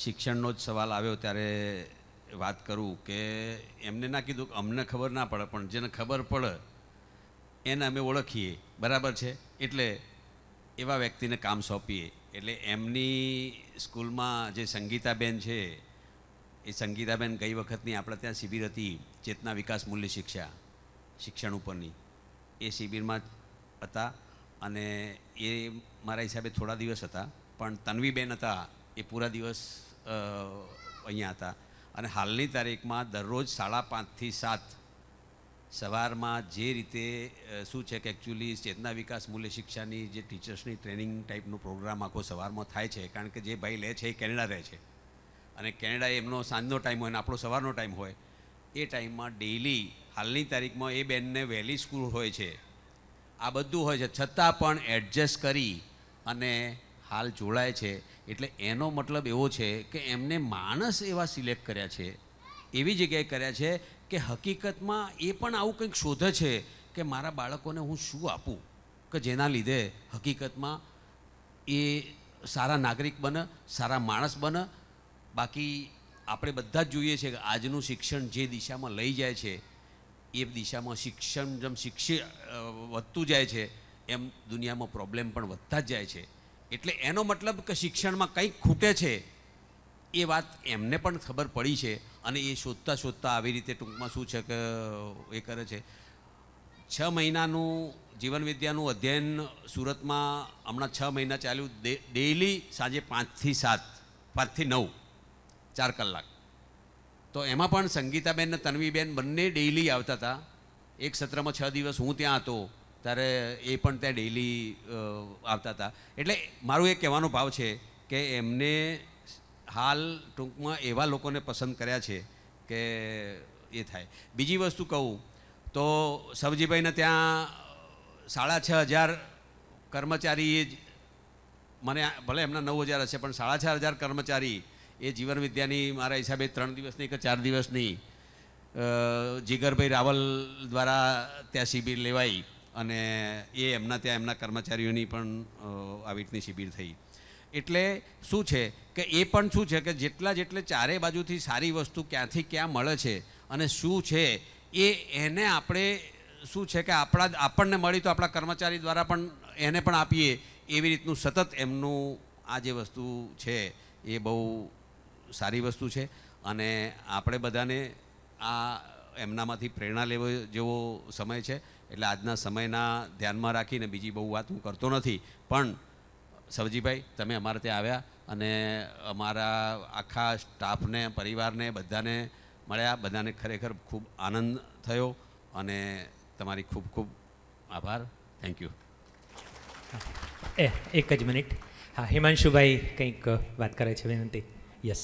શિક્ષણનો જ સવાલ આવ્યો ત્યારે વાત કરું કે એમને ના કીધું કે અમને ખબર ના પડે પણ જેને ખબર પડે એને અમે ઓળખીએ બરાબર છે એટલે એવા વ્યક્તિને કામ સોંપીએ એટલે એમની સ્કૂલમાં જે સંગીતાબેન છે એ સંગીતાબેન ગઈ વખતની આપણે ત્યાં શિબિર હતી ચેતના વિકાસ મૂલ્ય શિક્ષા શિક્ષણ ઉપરની એ શિબિરમાં હતા અને એ મારા હિસાબે થોડા દિવસ હતા પણ તન્વીબેન હતા એ પૂરા દિવસ અહીંયા હતા અને હાલની તારીખમાં દરરોજ સાડા પાંચથી સાત સવારમાં જે રીતે શું છે કે એકચ્યુઅલી ચેતના વિકાસ મૂલ્ય શિક્ષાની જે ટીચર્સની ટ્રેનિંગ ટાઈપનો પ્રોગ્રામ આખો સવારમાં થાય છે કારણ કે જે ભાઈ લે છે એ કેનેડા રહે છે અને કેનેડા એમનો સાંજનો ટાઈમ હોય અને આપણો સવારનો ટાઈમ હોય એ ટાઈમમાં ડેઈલી હાલની તારીખમાં એ બેનને વહેલી સ્કૂલ હોય છે આ બધું હોય છે છતાં પણ એડજસ્ટ કરી અને હાલ જોડાય છે એટલે એનો મતલબ એવો છે કે એમને માણસ એવા સિલેક્ટ કર્યા છે એવી જગ્યાએ કર્યા છે કે હકીકતમાં એ પણ આવું કંઈક શોધે છે કે મારા બાળકોને હું શું આપું કે જેના લીધે હકીકતમાં એ સારા નાગરિક બને સારા માણસ બને બાકી આપણે બધા જ જોઈએ છે કે આજનું શિક્ષણ જે દિશામાં લઈ જાય છે એ દિશામાં શિક્ષણ જેમ શિક્ષિત વધતું જાય છે એમ દુનિયામાં પ્રોબ્લેમ પણ વધતા જ જાય છે એટલે એનો મતલબ કે શિક્ષણમાં કંઈક ખૂટે છે એ વાત એમને પણ ખબર પડી છે અને એ શોધતા શોધતા આવી રીતે ટૂંકમાં શું છે કે એ કરે છે છ મહિનાનું જીવન અધ્યયન સુરતમાં હમણાં છ મહિના ચાલ્યું ડેઈલી સાંજે પાંચથી સાત પાંચથી નવ ચાર કલાક તો એમાં પણ સંગીતાબેન અને તન્વીબેન બંને ડેઈલી આવતા હતા એક સત્રમાં છ દિવસ હું ત્યાં હતો ત્યારે એ પણ ત્યાં ડેઈલી આવતા હતા એટલે મારું એ કહેવાનો ભાવ છે કે એમને હાલ ટૂંકમાં એવા લોકોને પસંદ કર્યા છે કે એ થાય બીજી વસ્તુ કહું તો સબજીભાઈને ત્યાં સાડા છ હજાર કર્મચારી જ મને ભલે એમના નવ હજાર હશે પણ સાડા છ હજાર કર્મચારી એ જીવન વિદ્યાની મારા હિસાબે ત્રણ દિવસની કે ચાર દિવસની જીગરભાઈ રાવલ દ્વારા ત્યાં શિબિર લેવાઈ અને એ એમના ત્યાં એમના કર્મચારીઓની પણ આવી રીતની શિબિર થઈ એટલે શું છે કે એ પણ શું છે કે જેટલા જેટલે ચારે બાજુથી સારી વસ્તુ ક્યાંથી ક્યાં મળે છે અને શું છે એ એને આપણે શું છે કે આપણા આપણને મળી તો આપણા કર્મચારી દ્વારા પણ એને પણ આપીએ એવી રીતનું સતત એમનું આ જે વસ્તુ છે એ બહુ સારી વસ્તુ છે અને આપણે બધાને આ એમનામાંથી પ્રેરણા લેવો જેવો સમય છે એટલે આજના સમયના ધ્યાનમાં રાખીને બીજી બહુ વાત હું કરતો નથી પણ સવજીભાઈ તમે અમારે ત્યાં આવ્યા અને અમારા આખા સ્ટાફને પરિવારને બધાને મળ્યા બધાને ખરેખર ખૂબ આનંદ થયો અને તમારી ખૂબ ખૂબ આભાર થેન્ક યુ એ એક જ મિનિટ હા હિમાંશુભાઈ કંઈક વાત કરે છે વિનંતી યસ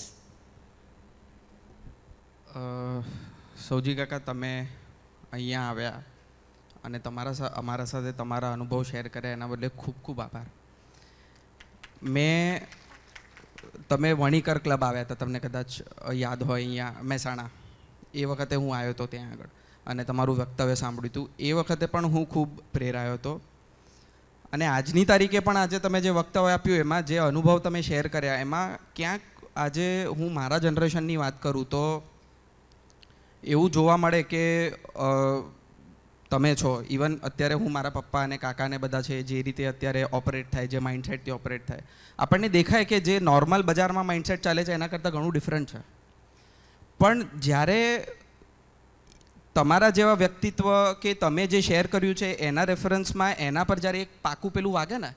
સૌજી કાકા તમે અહીંયા આવ્યા અને તમારા અમારા સાથે તમારા અનુભવ શેર કર્યા એના બદલે ખૂબ ખૂબ આભાર મેં તમે વણીકર ક્લબ આવ્યા હતા તમને કદાચ યાદ હોય અહીંયા મહેસાણા એ વખતે હું આવ્યો હતો ત્યાં આગળ અને તમારું વક્તવ્ય સાંભળ્યું હતું એ વખતે પણ હું ખૂબ પ્રેરાયો હતો અને આજની તારીખે પણ આજે તમે જે વક્તવ્ય આપ્યું એમાં જે અનુભવ તમે શેર કર્યા એમાં ક્યાંક આજે હું મારા જનરેશનની વાત કરું તો એવું જોવા મળે કે તમે છો ઇવન અત્યારે હું મારા પપ્પા અને કાકાને બધા છે જે રીતે અત્યારે ઓપરેટ થાય જે માઇન્ડસેટથી ઓપરેટ થાય આપણને દેખાય કે જે નોર્મલ બજારમાં માઇન્ડસેટ ચાલે છે એના કરતાં ઘણું ડિફરન્ટ છે પણ જ્યારે તમારા જેવા વ્યક્તિત્વ કે તમે જે શેર કર્યું છે એના રેફરન્સમાં એના પર જ્યારે એક પાકું પેલું વાગે ને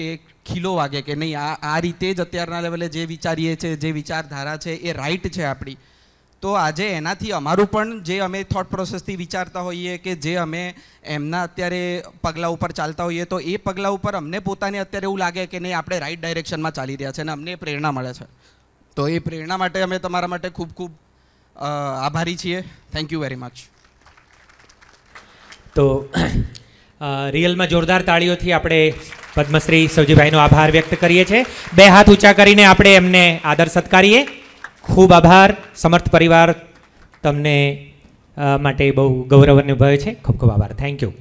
કે ખીલો વાગે કે નહીં આ આ રીતે જ અત્યારના લેવલે જે વિચારીએ છે જે વિચારધારા છે એ રાઈટ છે આપણી તો આજે એનાથી અમારું પણ જે અમે થોટ પ્રોસેસથી વિચારતા હોઈએ કે જે અમે એમના અત્યારે પગલાં ઉપર ચાલતા હોઈએ તો એ પગલાં ઉપર અમને પોતાને અત્યારે એવું લાગે કે નહીં આપણે રાઈટ ડાયરેક્શનમાં ચાલી રહ્યા છે અને અમને પ્રેરણા મળે છે તો એ પ્રેરણા માટે અમે તમારા માટે ખૂબ ખૂબ આભારી છીએ થેન્ક યુ વેરી મચ તો રિયલમાં જોરદાર તાળીઓથી આપણે પદ્મશ્રી સૌજીભાઈનો આભાર વ્યક્ત કરીએ છીએ બે હાથ ઊંચા કરીને આપણે એમને આદર સત્કારીએ ખૂબ આભાર સમર્થ પરિવાર તમને માટે બહુ ગૌરવ અનુભવે છે ખૂબ ખૂબ આભાર થેન્ક યુ